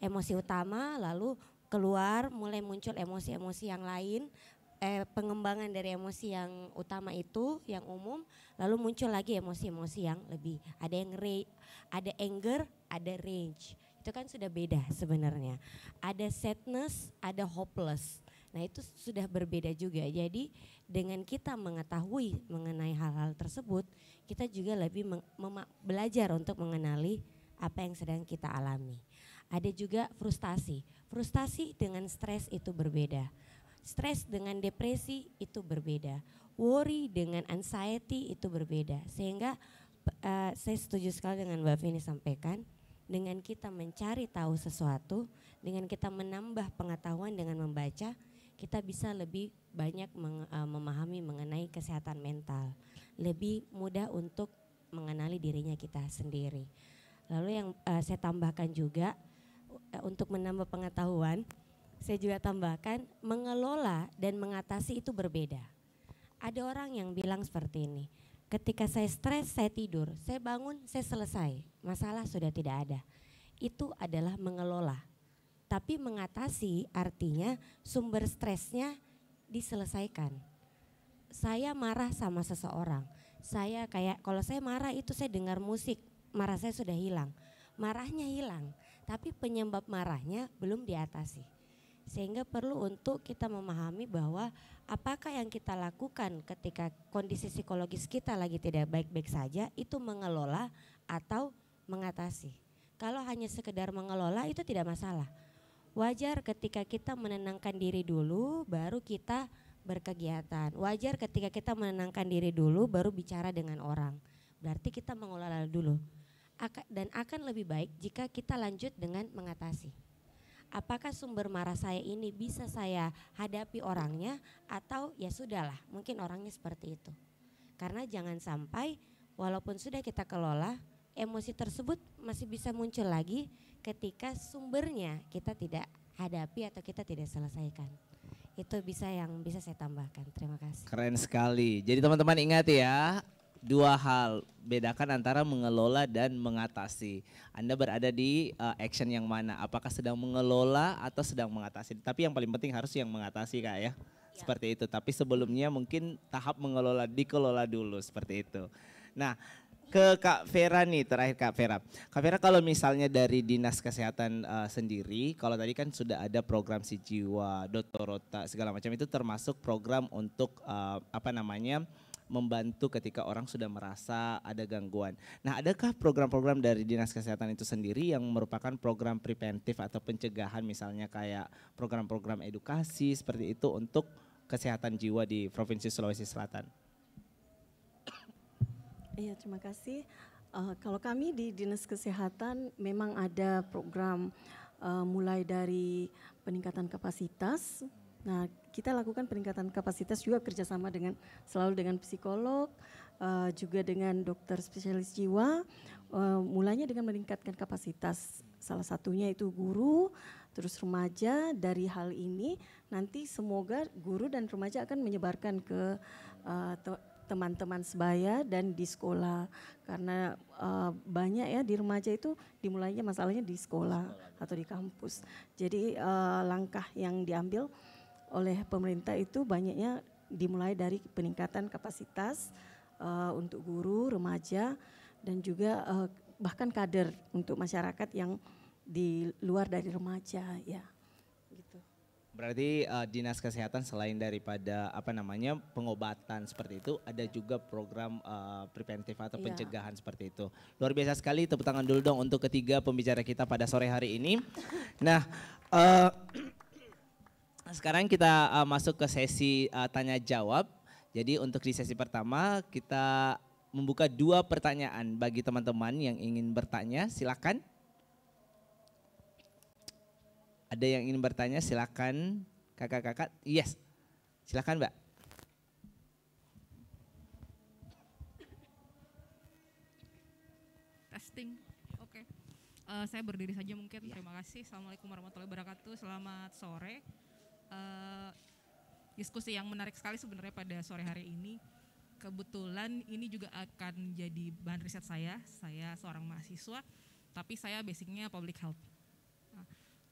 Speaker 3: emosi utama lalu keluar mulai muncul emosi-emosi yang lain, eh, pengembangan dari emosi yang utama itu yang umum lalu muncul lagi emosi-emosi yang lebih ada yang re, ada anger ada rage itu kan sudah beda sebenarnya ada sadness ada hopeless Nah itu sudah berbeda juga. Jadi dengan kita mengetahui mengenai hal-hal tersebut, kita juga lebih belajar untuk mengenali apa yang sedang kita alami. Ada juga frustasi. Frustasi dengan stres itu berbeda. Stres dengan depresi itu berbeda. Worry dengan anxiety itu berbeda. Sehingga uh, saya setuju sekali dengan Mbak Vini sampaikan, dengan kita mencari tahu sesuatu, dengan kita menambah pengetahuan dengan membaca, kita bisa lebih banyak eh, memahami mengenai kesehatan mental, lebih mudah untuk mengenali dirinya kita sendiri. Lalu yang uh, saya tambahkan juga uh, untuk menambah pengetahuan, saya juga tambahkan mengelola dan mengatasi itu berbeda. Ada orang yang bilang seperti ini, ketika saya stres saya tidur, saya bangun saya selesai, masalah sudah tidak ada. Itu adalah mengelola tapi mengatasi artinya sumber stresnya diselesaikan. Saya marah sama seseorang. Saya kayak kalau saya marah itu saya dengar musik, marah saya sudah hilang. Marahnya hilang, tapi penyebab marahnya belum diatasi. Sehingga perlu untuk kita memahami bahwa apakah yang kita lakukan ketika kondisi psikologis kita lagi tidak baik-baik saja itu mengelola atau mengatasi. Kalau hanya sekedar mengelola itu tidak masalah Wajar ketika kita menenangkan diri dulu, baru kita berkegiatan. Wajar ketika kita menenangkan diri dulu, baru bicara dengan orang. Berarti kita mengelola dulu. Dan akan lebih baik jika kita lanjut dengan mengatasi. Apakah sumber marah saya ini bisa saya hadapi orangnya atau ya sudahlah, mungkin orangnya seperti itu. Karena jangan sampai walaupun sudah kita kelola, emosi tersebut masih bisa muncul lagi ketika sumbernya kita tidak hadapi atau kita tidak selesaikan. Itu bisa yang bisa saya tambahkan. Terima kasih.
Speaker 1: Keren sekali. Jadi teman-teman ingat ya, dua hal bedakan antara mengelola dan mengatasi. Anda berada di uh, action yang mana? Apakah sedang mengelola atau sedang mengatasi? Tapi yang paling penting harus yang mengatasi kak ya. ya. Seperti itu. Tapi sebelumnya mungkin tahap mengelola dikelola dulu seperti itu. Nah, ke Kak Vera nih terakhir Kak Vera. Kak Vera kalau misalnya dari dinas kesehatan uh, sendiri, kalau tadi kan sudah ada program si jiwa, Rota segala macam itu termasuk program untuk uh, apa namanya membantu ketika orang sudah merasa ada gangguan. Nah, adakah program-program dari dinas kesehatan itu sendiri yang merupakan program preventif atau pencegahan misalnya kayak program-program edukasi seperti itu untuk kesehatan jiwa di Provinsi Sulawesi Selatan?
Speaker 4: Iya, terima kasih. Uh, kalau kami di Dinas Kesehatan memang ada program uh, mulai dari peningkatan kapasitas. Nah, kita lakukan peningkatan kapasitas juga kerjasama dengan selalu dengan psikolog, uh, juga dengan dokter spesialis jiwa. Uh, mulanya dengan meningkatkan kapasitas. Salah satunya itu guru, terus remaja. Dari hal ini nanti semoga guru dan remaja akan menyebarkan ke uh, teman-teman sebaya dan di sekolah karena uh, banyak ya di remaja itu dimulainya masalahnya di sekolah atau di kampus. Jadi uh, langkah yang diambil oleh pemerintah itu banyaknya dimulai dari peningkatan kapasitas uh, untuk guru, remaja dan juga uh, bahkan kader untuk masyarakat yang di luar dari remaja ya.
Speaker 1: Berarti uh, dinas kesehatan selain daripada apa namanya pengobatan seperti itu ada juga program uh, preventif atau yeah. pencegahan seperti itu. Luar biasa sekali tepuk tangan dulu dong untuk ketiga pembicara kita pada sore hari ini. Nah, uh, sekarang kita uh, masuk ke sesi uh, tanya jawab. Jadi untuk di sesi pertama kita membuka dua pertanyaan bagi teman-teman yang ingin bertanya, silakan ada yang ingin bertanya silakan kakak-kakak. Yes, silakan mbak.
Speaker 5: Testing, oke. Okay. Uh, eh, saya berdiri saja mungkin. Ya. Terima kasih. Assalamualaikum warahmatullahi wabarakatuh. Selamat sore. Uh, diskusi yang menarik sekali sebenarnya pada sore hari ini. Kebetulan ini juga akan jadi bahan riset saya. Saya seorang mahasiswa, tapi saya basicnya public health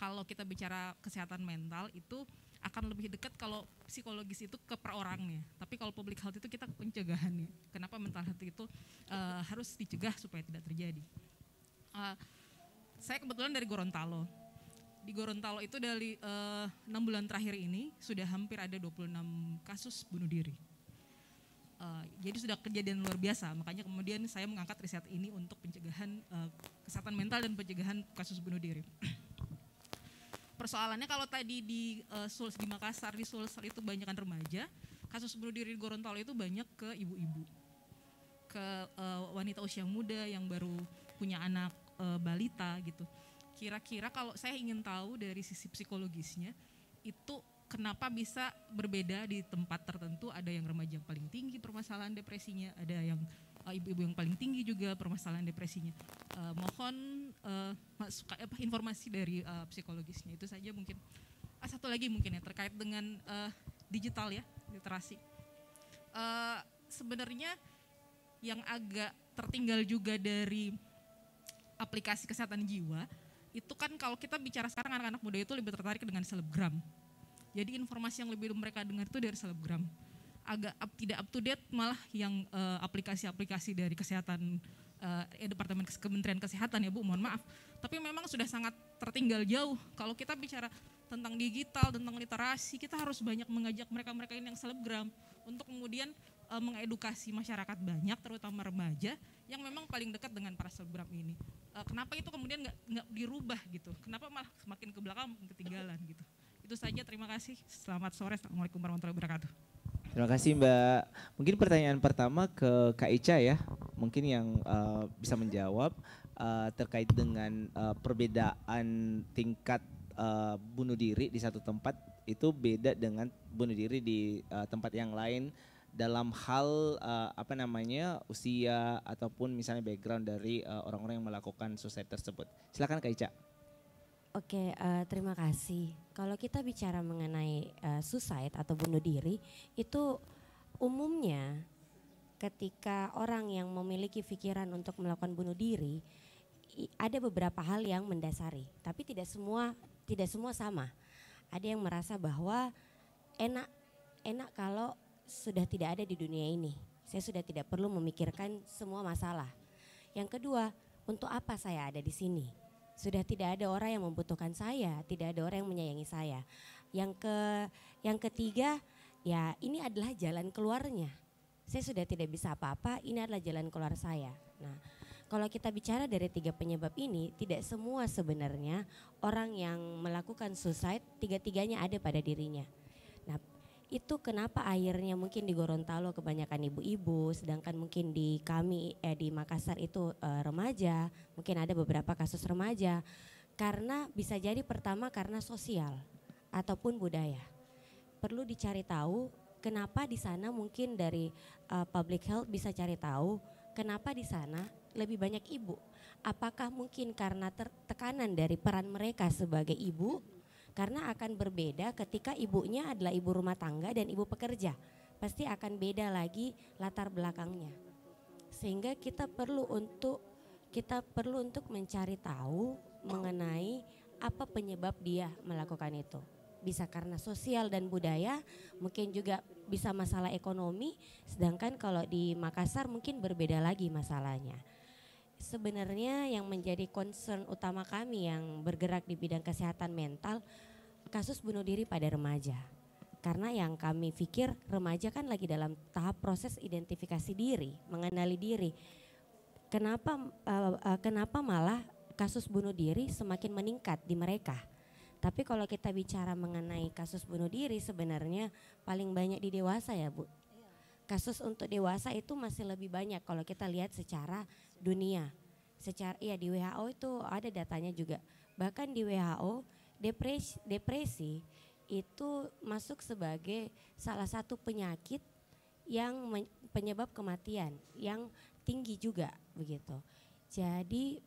Speaker 5: kalau kita bicara kesehatan mental itu akan lebih dekat kalau psikologis itu ke perorangnya. Tapi kalau public health itu kita pencegahannya. Kenapa mental health itu uh, harus dicegah supaya tidak terjadi? Uh, saya kebetulan dari Gorontalo. Di Gorontalo itu dari eh, enam 6 bulan terakhir ini sudah hampir ada 26 kasus bunuh diri. Uh, jadi sudah kejadian luar biasa. Makanya kemudian saya mengangkat riset ini untuk pencegahan uh, kesehatan mental dan pencegahan kasus bunuh diri. persoalannya kalau tadi di uh, eh, Sulsel di Makassar di Sulsel itu banyak kan remaja, kasus bunuh diri di Gorontalo itu banyak ke ibu-ibu. Ke uh, wanita usia muda yang baru punya anak uh, balita gitu. Kira-kira kalau saya ingin tahu dari sisi psikologisnya itu kenapa bisa berbeda di tempat tertentu ada yang remaja yang paling tinggi permasalahan depresinya ada yang ibu-ibu uh, yang paling tinggi juga permasalahan depresinya uh, mohon uh, apa informasi dari uh, psikologisnya itu saja mungkin ah, satu lagi mungkin ya terkait dengan uh, digital ya literasi uh, sebenarnya yang agak tertinggal juga dari aplikasi kesehatan jiwa itu kan kalau kita bicara sekarang anak-anak muda itu lebih tertarik dengan selebgram. Jadi informasi yang lebih mereka dengar itu dari selebgram. Agak up, tidak up to date malah yang aplikasi aplikasi-aplikasi dari kesehatan Eh, eh, Departemen Kementerian Kesehatan ya Bu, mohon maaf. Tapi memang sudah sangat tertinggal jauh. Kalau kita bicara tentang digital, tentang literasi, kita harus banyak mengajak mereka-mereka ini yang selebgram untuk kemudian eh, mengedukasi masyarakat banyak, terutama remaja, yang memang paling dekat dengan para selebgram ini. Eh, kenapa itu kemudian nggak dirubah gitu? Kenapa malah semakin ke belakang ketinggalan gitu? Itu saja, terima kasih. Selamat sore, Assalamualaikum warahmatullahi wabarakatuh.
Speaker 1: Terima kasih Mbak. Mungkin pertanyaan pertama ke Kak Ica ya, mungkin yang uh, bisa menjawab uh, terkait dengan uh, perbedaan tingkat uh, bunuh diri di satu tempat itu beda dengan bunuh diri di uh, tempat yang lain dalam hal uh, apa namanya usia ataupun misalnya background dari orang-orang uh, yang melakukan suicide tersebut. Silakan Kak Ica.
Speaker 3: Oke, uh, terima kasih. Kalau kita bicara mengenai uh, suicide atau bunuh diri, itu umumnya ketika orang yang memiliki pikiran untuk melakukan bunuh diri, ada beberapa hal yang mendasari, tapi tidak semua tidak semua sama. Ada yang merasa bahwa enak enak kalau sudah tidak ada di dunia ini. Saya sudah tidak perlu memikirkan semua masalah. Yang kedua, untuk apa saya ada di sini? Sudah tidak ada orang yang membutuhkan saya, tidak ada orang yang menyayangi saya. Yang ke yang ketiga, ya ini adalah jalan keluarnya. Saya sudah tidak bisa apa-apa, ini adalah jalan keluar saya. Nah, kalau kita bicara dari tiga penyebab ini, tidak semua sebenarnya orang yang melakukan suicide tiga-tiganya ada pada dirinya itu kenapa airnya mungkin di Gorontalo kebanyakan ibu-ibu, sedangkan mungkin di kami eh, di Makassar itu eh, remaja, mungkin ada beberapa kasus remaja. Karena bisa jadi pertama karena sosial ataupun budaya. Perlu dicari tahu kenapa di sana mungkin dari eh, public health bisa cari tahu kenapa di sana lebih banyak ibu. Apakah mungkin karena tekanan dari peran mereka sebagai ibu karena akan berbeda ketika ibunya adalah ibu rumah tangga dan ibu pekerja. Pasti akan beda lagi latar belakangnya. Sehingga kita perlu untuk kita perlu untuk mencari tahu mengenai apa penyebab dia melakukan itu. Bisa karena sosial dan budaya, mungkin juga bisa masalah ekonomi, sedangkan kalau di Makassar mungkin berbeda lagi masalahnya. Sebenarnya yang menjadi concern utama kami yang bergerak di bidang kesehatan mental kasus bunuh diri pada remaja. Karena yang kami pikir remaja kan lagi dalam tahap proses identifikasi diri, mengenali diri. Kenapa eh, eh, kenapa malah kasus bunuh diri semakin meningkat di mereka? Tapi kalau kita bicara mengenai kasus bunuh diri sebenarnya paling banyak di dewasa ya, Bu iya. kasus untuk dewasa itu masih lebih banyak kalau kita lihat secara dunia. Secara ya di WHO itu ada datanya juga. Bahkan di WHO depresi, depresi itu masuk sebagai salah satu penyakit yang penyebab kematian yang tinggi juga begitu. Jadi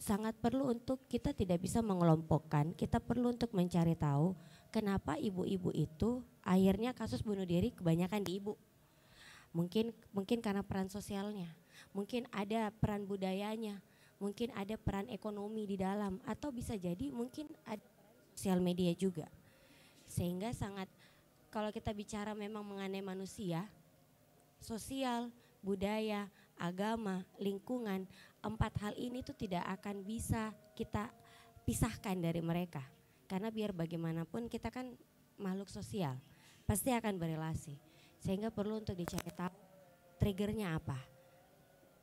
Speaker 3: sangat perlu untuk kita tidak bisa mengelompokkan, kita perlu untuk mencari tahu kenapa ibu-ibu itu akhirnya kasus bunuh diri kebanyakan di ibu. Mungkin mungkin karena peran sosialnya mungkin ada peran budayanya, mungkin ada peran ekonomi di dalam, atau bisa jadi mungkin ada sosial media juga. Sehingga sangat, kalau kita bicara memang mengenai manusia, sosial, budaya, agama, lingkungan, empat hal ini tuh tidak akan bisa kita pisahkan dari mereka. Karena biar bagaimanapun kita kan makhluk sosial, pasti akan berrelasi, Sehingga perlu untuk dicari tahu triggernya apa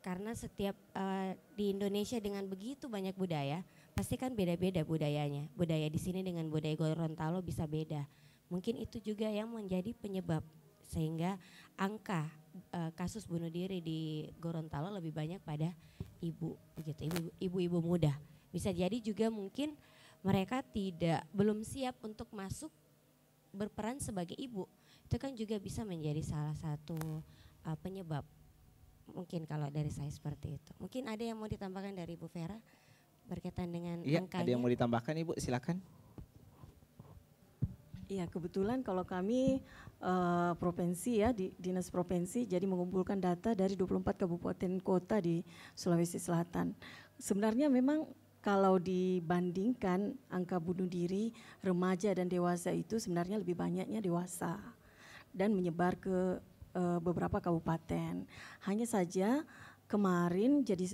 Speaker 3: karena setiap uh, di Indonesia dengan begitu banyak budaya, pasti kan beda-beda budayanya. Budaya di sini dengan budaya Gorontalo bisa beda. Mungkin itu juga yang menjadi penyebab sehingga angka uh, kasus bunuh diri di Gorontalo lebih banyak pada ibu begitu, ibu-ibu muda. Bisa jadi juga mungkin mereka tidak belum siap untuk masuk berperan sebagai ibu. Itu kan juga bisa menjadi salah satu uh, penyebab Mungkin kalau dari saya seperti itu. Mungkin ada yang mau ditambahkan dari
Speaker 4: Bu Vera berkaitan dengan iya, angkanya. ada yang
Speaker 1: mau ditambahkan Ibu silakan.
Speaker 4: Iya kebetulan kalau kami uh, provinsi ya di dinas provinsi jadi mengumpulkan data dari 24 kabupaten kota di Sulawesi Selatan. Sebenarnya memang kalau dibandingkan angka bunuh diri remaja dan dewasa itu sebenarnya lebih banyaknya dewasa dan menyebar ke Eh, beberapa kabupaten. Hanya saja kemarin jadi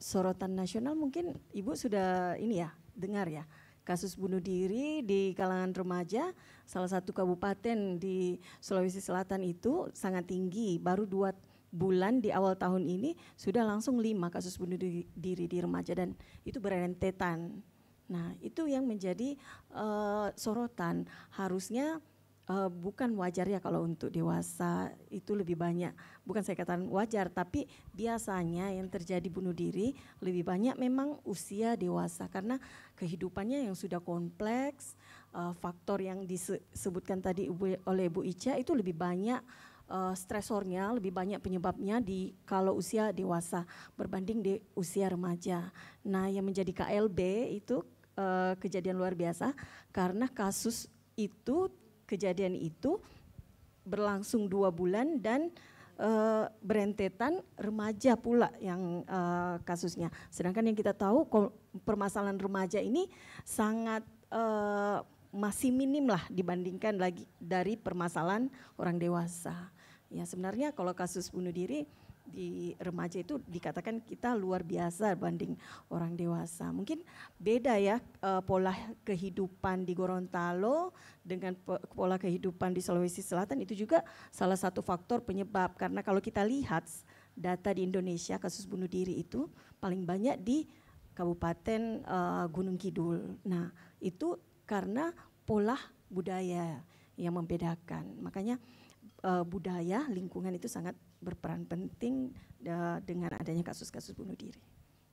Speaker 4: sorotan nasional mungkin Ibu sudah ini ya, dengar ya. Kasus bunuh diri di kalangan remaja, salah satu kabupaten di Sulawesi Selatan itu sangat tinggi, baru dua bulan di awal tahun ini sudah langsung lima kasus bunuh diri di remaja dan itu berentetan. Nah, itu yang menjadi uh, sorotan. Harusnya uh, bukan wajar ya kalau untuk dewasa itu lebih banyak. Bukan saya katakan wajar, tapi biasanya yang terjadi bunuh diri lebih banyak memang usia dewasa karena kehidupannya yang sudah kompleks, uh, faktor yang disebutkan tadi Ibu, oleh Ibu Ica itu lebih banyak uh, stresornya, lebih banyak penyebabnya di kalau usia dewasa berbanding di usia remaja. Nah, yang menjadi KLB itu kejadian luar biasa karena kasus itu kejadian itu berlangsung dua bulan dan uh, berentetan remaja pula yang uh, kasusnya. Sedangkan yang kita tahu permasalahan remaja ini sangat uh, masih minim lah dibandingkan lagi dari permasalahan orang dewasa. Ya sebenarnya kalau kasus bunuh diri di remaja itu dikatakan kita luar biasa banding orang dewasa. Mungkin beda ya eh, pola kehidupan di Gorontalo dengan pola kehidupan di Sulawesi Selatan itu juga salah satu faktor penyebab karena kalau kita lihat data di Indonesia kasus bunuh diri itu paling banyak di Kabupaten eh, Gunung Kidul. Nah, itu karena pola budaya yang membedakan. Makanya eh, budaya lingkungan itu sangat berperan penting dengan adanya kasus-kasus bunuh diri.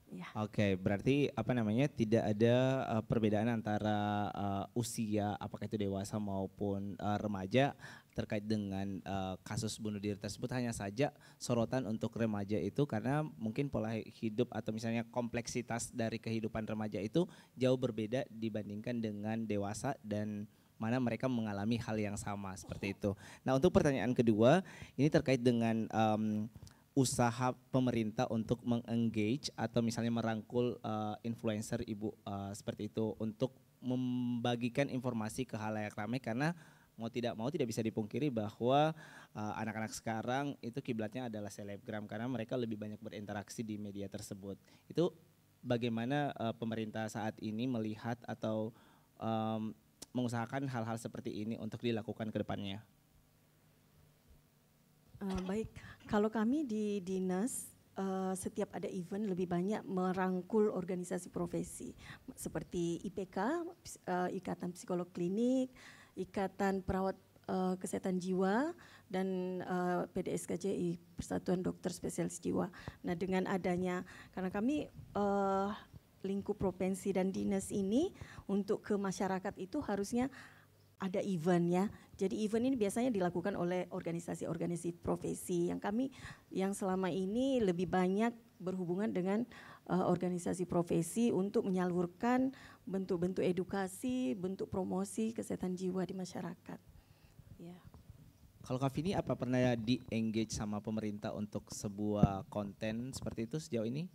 Speaker 1: Ya. Oke, okay, berarti apa namanya tidak ada uh, perbedaan antara uh, usia apakah itu dewasa maupun uh, remaja terkait dengan uh, kasus bunuh diri tersebut hanya saja sorotan untuk remaja itu karena mungkin pola hidup atau misalnya kompleksitas dari kehidupan remaja itu jauh berbeda dibandingkan dengan dewasa dan mana mereka mengalami hal yang sama seperti itu. Nah untuk pertanyaan kedua ini terkait dengan um, usaha pemerintah untuk mengengage atau misalnya merangkul uh, influencer ibu uh, seperti itu untuk membagikan informasi ke halayak ramai karena mau tidak mau tidak bisa dipungkiri bahwa eh, anak-anak uh, sekarang itu kiblatnya adalah selebgram karena mereka lebih banyak berinteraksi di media tersebut. Itu bagaimana uh, pemerintah saat ini melihat atau um, mengusahakan hal-hal seperti ini untuk dilakukan ke depannya?
Speaker 4: Uh, baik, kalau kami di dinas uh, setiap ada event lebih banyak merangkul organisasi profesi seperti IPK, uh, eh, Ikatan Psikolog Klinik, Ikatan Perawat Kesehatan Jiwa dan uh, PDSKJI Persatuan Dokter Spesialis Jiwa. Nah, dengan adanya karena kami uh, lingkup provinsi dan dinas ini untuk ke masyarakat itu harusnya ada event ya. Jadi event ini biasanya dilakukan oleh organisasi-organisasi profesi yang kami yang selama ini lebih banyak berhubungan dengan uh, organisasi profesi untuk menyalurkan bentuk-bentuk edukasi, bentuk promosi kesehatan jiwa di masyarakat. Ya.
Speaker 1: Kalau Kak Vini apa pernah di-engage sama pemerintah untuk sebuah konten seperti itu sejauh ini?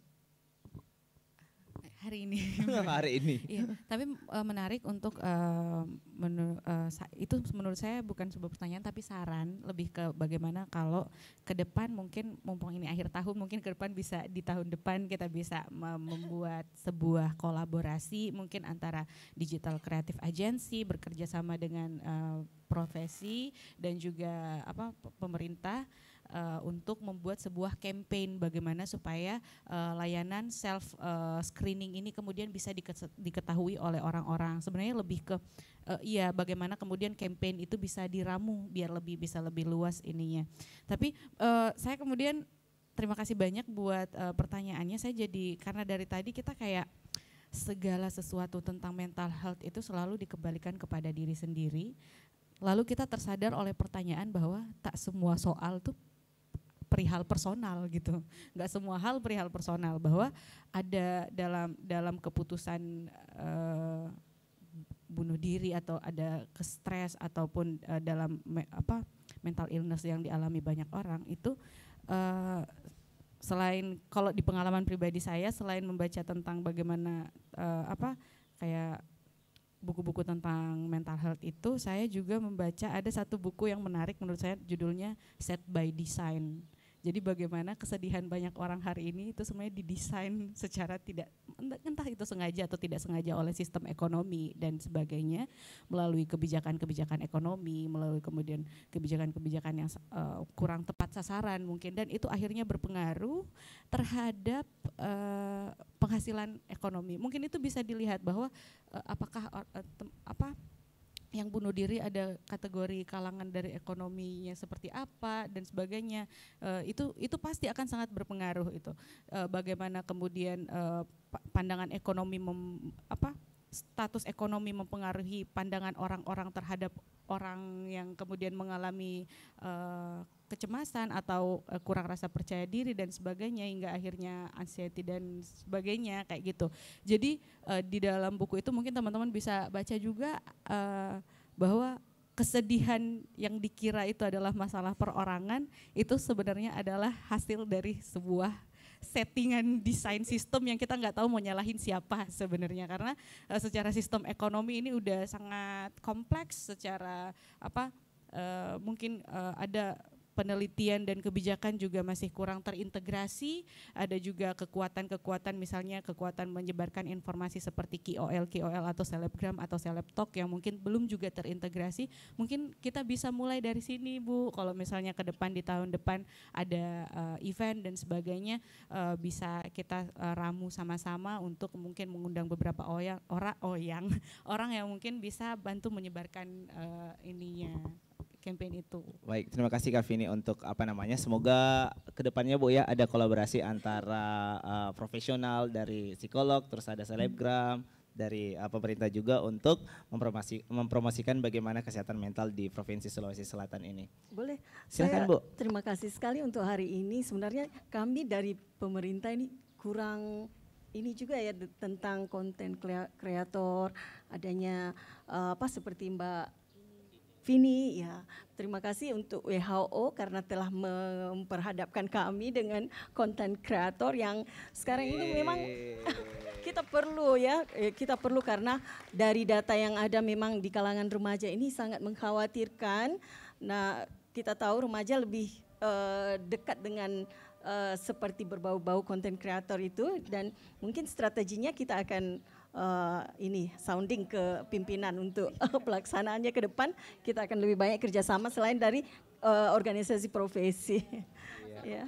Speaker 2: hari ini. hari ini. Ya, tapi uh, menarik untuk uh, eh, menur, uh, eh, itu menurut saya bukan sebuah pertanyaan tapi saran lebih ke bagaimana kalau ke depan mungkin mumpung ini akhir tahun mungkin ke depan bisa di tahun depan kita bisa membuat sebuah kolaborasi mungkin antara digital creative agency bekerja sama dengan uh, profesi dan juga apa pemerintah uh, untuk membuat sebuah campaign bagaimana supaya uh, layanan self uh, screening ini kemudian bisa diketahui oleh orang-orang. Sebenarnya lebih ke uh, iya bagaimana kemudian campaign itu bisa diramu biar lebih bisa lebih luas ininya. Tapi uh, saya kemudian terima kasih banyak buat uh, pertanyaannya. Saya jadi karena dari tadi kita kayak segala sesuatu tentang mental health itu selalu dikembalikan kepada diri sendiri. Lalu kita tersadar oleh pertanyaan bahwa tak semua soal tuh perihal personal gitu nggak semua hal perihal personal bahwa ada dalam dalam keputusan uh, bunuh diri atau ada ke stres ataupun uh, dalam me, apa mental illness yang dialami banyak orang itu uh, selain kalau di pengalaman pribadi saya selain membaca tentang bagaimana uh, apa kayak buku-buku tentang mental health itu saya juga membaca ada satu buku yang menarik menurut saya judulnya Set by Design. Jadi bagaimana kesedihan banyak orang hari ini itu semuanya didesain secara tidak entah itu sengaja atau tidak sengaja oleh sistem ekonomi dan sebagainya melalui kebijakan-kebijakan ekonomi, melalui kemudian kebijakan-kebijakan yang uh, kurang tepat sasaran mungkin dan itu akhirnya berpengaruh terhadap uh, penghasilan ekonomi. Mungkin itu bisa dilihat bahwa uh, apakah uh, tem, apa yang bunuh diri ada kategori kalangan dari ekonominya seperti apa dan sebagainya e, itu itu pasti akan sangat berpengaruh itu e, bagaimana kemudian e, pandangan ekonomi mem, apa status ekonomi mempengaruhi pandangan orang-orang terhadap orang yang kemudian mengalami uh, kecemasan atau uh, kurang rasa percaya diri dan sebagainya hingga akhirnya anxiety dan sebagainya kayak gitu. Jadi uh, di dalam buku itu mungkin teman-teman bisa baca juga uh, bahwa kesedihan yang dikira itu adalah masalah perorangan itu sebenarnya adalah hasil dari sebuah settingan desain sistem yang kita nggak tahu mau nyalahin siapa sebenarnya karena uh, secara sistem ekonomi ini udah sangat kompleks secara apa uh, mungkin uh, ada penelitian dan kebijakan juga masih kurang terintegrasi. Ada juga kekuatan-kekuatan misalnya kekuatan menyebarkan informasi seperti KOL, KOL atau selebgram atau selebtok yang mungkin belum juga terintegrasi. Mungkin kita bisa mulai dari sini, Bu. Kalau misalnya ke depan di tahun depan ada uh, event dan sebagainya uh, bisa kita uh, ramu sama-sama untuk mungkin mengundang beberapa orang orang orang yang mungkin bisa bantu menyebarkan uh, ininya campaign itu.
Speaker 1: Baik, terima kasih Kak Vini untuk apa namanya. Semoga kedepannya Bu ya ada kolaborasi antara uh, profesional dari psikolog, terus ada selebgram dari uh, pemerintah juga untuk mempromosi, mempromosikan bagaimana kesehatan mental di Provinsi Sulawesi Selatan ini. Boleh. Silakan Bu.
Speaker 4: Terima kasih sekali untuk hari ini. Sebenarnya kami dari pemerintah ini kurang ini juga ya tentang konten kreator adanya uh, apa seperti Mbak Vini, ya terima kasih untuk WHO karena telah memperhadapkan kami dengan konten kreator yang sekarang ini memang kita perlu ya, eh, kita perlu karena dari data yang ada memang di kalangan remaja ini sangat mengkhawatirkan. Nah, kita tahu remaja lebih uh, dekat dengan uh, seperti berbau-bau konten kreator itu dan mungkin strateginya kita akan uh, ini sounding ke pimpinan untuk uh, pelaksanaannya ke depan kita akan lebih banyak kerjasama selain dari uh, organisasi profesi. Iya. ya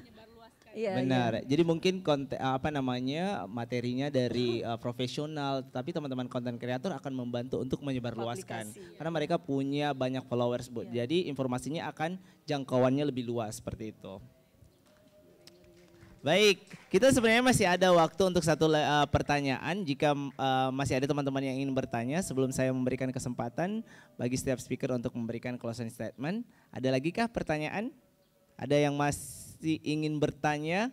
Speaker 4: iya, Benar.
Speaker 1: Iya. Jadi mungkin konten apa namanya materinya dari uh, profesional, tapi teman-teman konten kreator akan membantu untuk menyebarluaskan ya. karena mereka punya banyak followers, Bu. Jadi informasinya akan jangkauannya lebih luas seperti itu. Baik, kita sebenarnya masih ada waktu untuk satu uh, pertanyaan. Jika uh, masih ada teman-teman yang ingin bertanya sebelum saya memberikan kesempatan bagi setiap speaker untuk memberikan closing statement. Ada lagi kah pertanyaan? Ada yang masih ingin bertanya?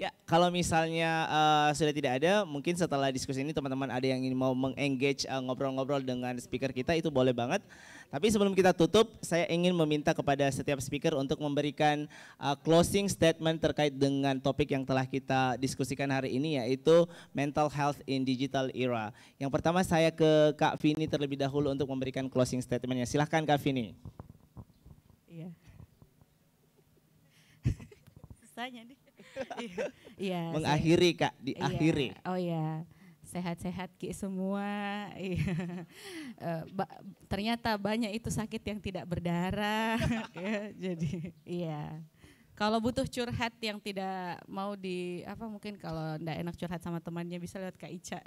Speaker 1: Ya, kalau misalnya uh, sudah tidak ada, mungkin setelah diskusi ini teman-teman ada yang ingin mau mengengage uh, ngobrol-ngobrol dengan speaker kita itu boleh banget. Tapi sebelum kita tutup, saya ingin meminta kepada setiap speaker untuk memberikan uh, closing statement terkait dengan topik yang telah kita diskusikan hari ini yaitu mental health in digital era. Yang pertama saya ke Kak Vini terlebih dahulu untuk memberikan closing statementnya. Silahkan Kak Vini.
Speaker 2: Iya. Susahnya nih. Iya. iya. Mengakhiri Kak, diakhiri. Iya. Oh ya Sehat-sehat Ki semua. Iya. Uh, ba ternyata banyak itu sakit yang tidak berdarah. ya, jadi iya. Kalau butuh curhat yang tidak mau di apa mungkin kalau ndak enak curhat sama temannya bisa lihat Kak Ica.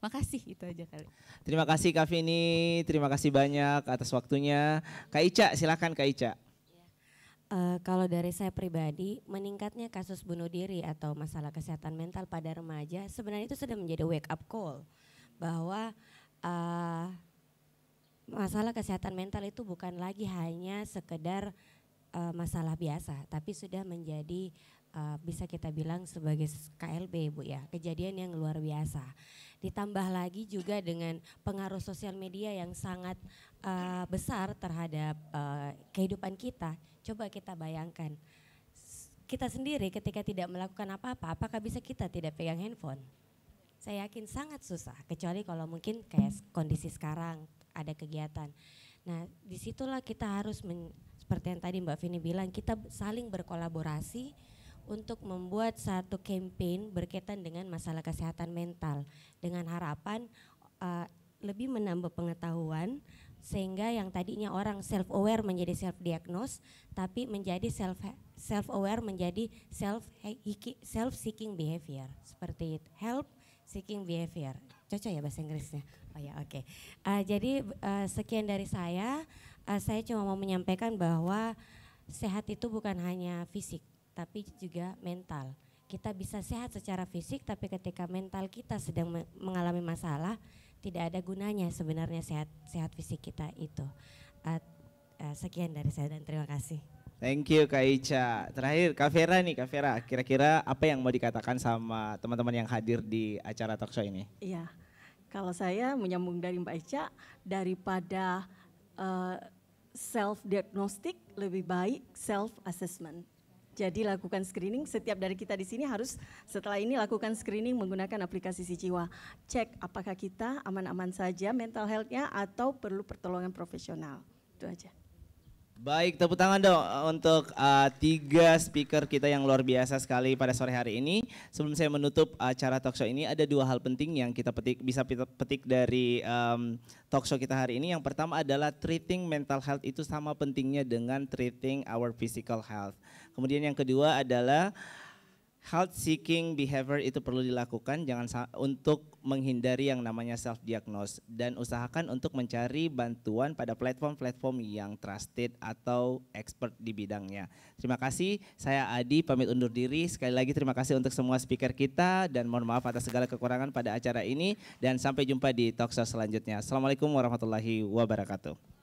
Speaker 3: makasih itu aja kali.
Speaker 1: Terima kasih Kak Vini, terima kasih banyak atas waktunya. Kak Ica, silakan Kak Ica.
Speaker 3: Uh, kalau dari saya pribadi, meningkatnya kasus bunuh diri atau masalah kesehatan mental pada remaja sebenarnya itu sudah menjadi wake up call bahwa uh, masalah kesehatan mental itu bukan lagi hanya sekedar uh, masalah biasa, tapi sudah menjadi uh, bisa kita bilang sebagai KLB Bu ya, kejadian yang luar biasa. Ditambah lagi juga dengan pengaruh sosial media yang sangat uh, besar terhadap uh, kehidupan kita Coba kita bayangkan, kita sendiri ketika tidak melakukan apa-apa, apakah bisa kita tidak pegang handphone? Saya yakin sangat susah, kecuali kalau mungkin kayak kondisi sekarang ada kegiatan. Nah, disitulah kita harus men, seperti yang tadi Mbak Vini bilang, kita saling berkolaborasi untuk membuat satu campaign berkaitan dengan masalah kesehatan mental dengan harapan uh, lebih menambah pengetahuan sehingga yang tadinya orang self aware menjadi self diagnose tapi menjadi self self aware menjadi self self seeking behavior seperti it help seeking behavior cocok ya bahasa Inggrisnya oh ya oke okay. uh, eh, jadi uh, sekian dari saya uh, saya cuma mau menyampaikan bahwa sehat itu bukan hanya fisik tapi juga mental kita bisa sehat secara fisik tapi ketika mental kita sedang mengalami masalah tidak ada gunanya sebenarnya sehat sehat fisik kita itu. At, uh, eh, eh, sekian dari saya dan terima kasih.
Speaker 1: Thank you Kak Ica. Terakhir Kak Vera nih Kak Vera, kira-kira apa yang mau dikatakan sama teman-teman yang hadir di acara talkshow ini?
Speaker 4: Iya, kalau saya menyambung dari Mbak Ica, daripada uh, self-diagnostic lebih baik self-assessment. Jadi lakukan screening setiap dari kita di sini harus setelah ini lakukan screening menggunakan aplikasi jiwa. Cek apakah kita aman-aman saja mental health-nya atau perlu pertolongan profesional. Itu aja.
Speaker 1: Baik, tepuk tangan dong eh, untuk uh, tiga speaker kita yang luar biasa sekali pada sore hari ini. Sebelum saya menutup acara talk talkshow ini, ada dua hal penting yang kita petik bisa petik dari um, talkshow kita hari ini. Yang pertama adalah treating mental health itu sama pentingnya dengan treating our physical health. Kemudian yang kedua adalah health seeking behavior itu perlu dilakukan jangan untuk menghindari yang namanya self diagnose dan usahakan untuk mencari bantuan pada platform-platform yang trusted atau expert di bidangnya. Terima kasih, saya Adi pamit undur diri. Sekali lagi terima kasih untuk semua speaker kita dan mohon maaf atas segala kekurangan pada acara ini dan sampai jumpa di talkshow selanjutnya. Assalamualaikum warahmatullahi wabarakatuh.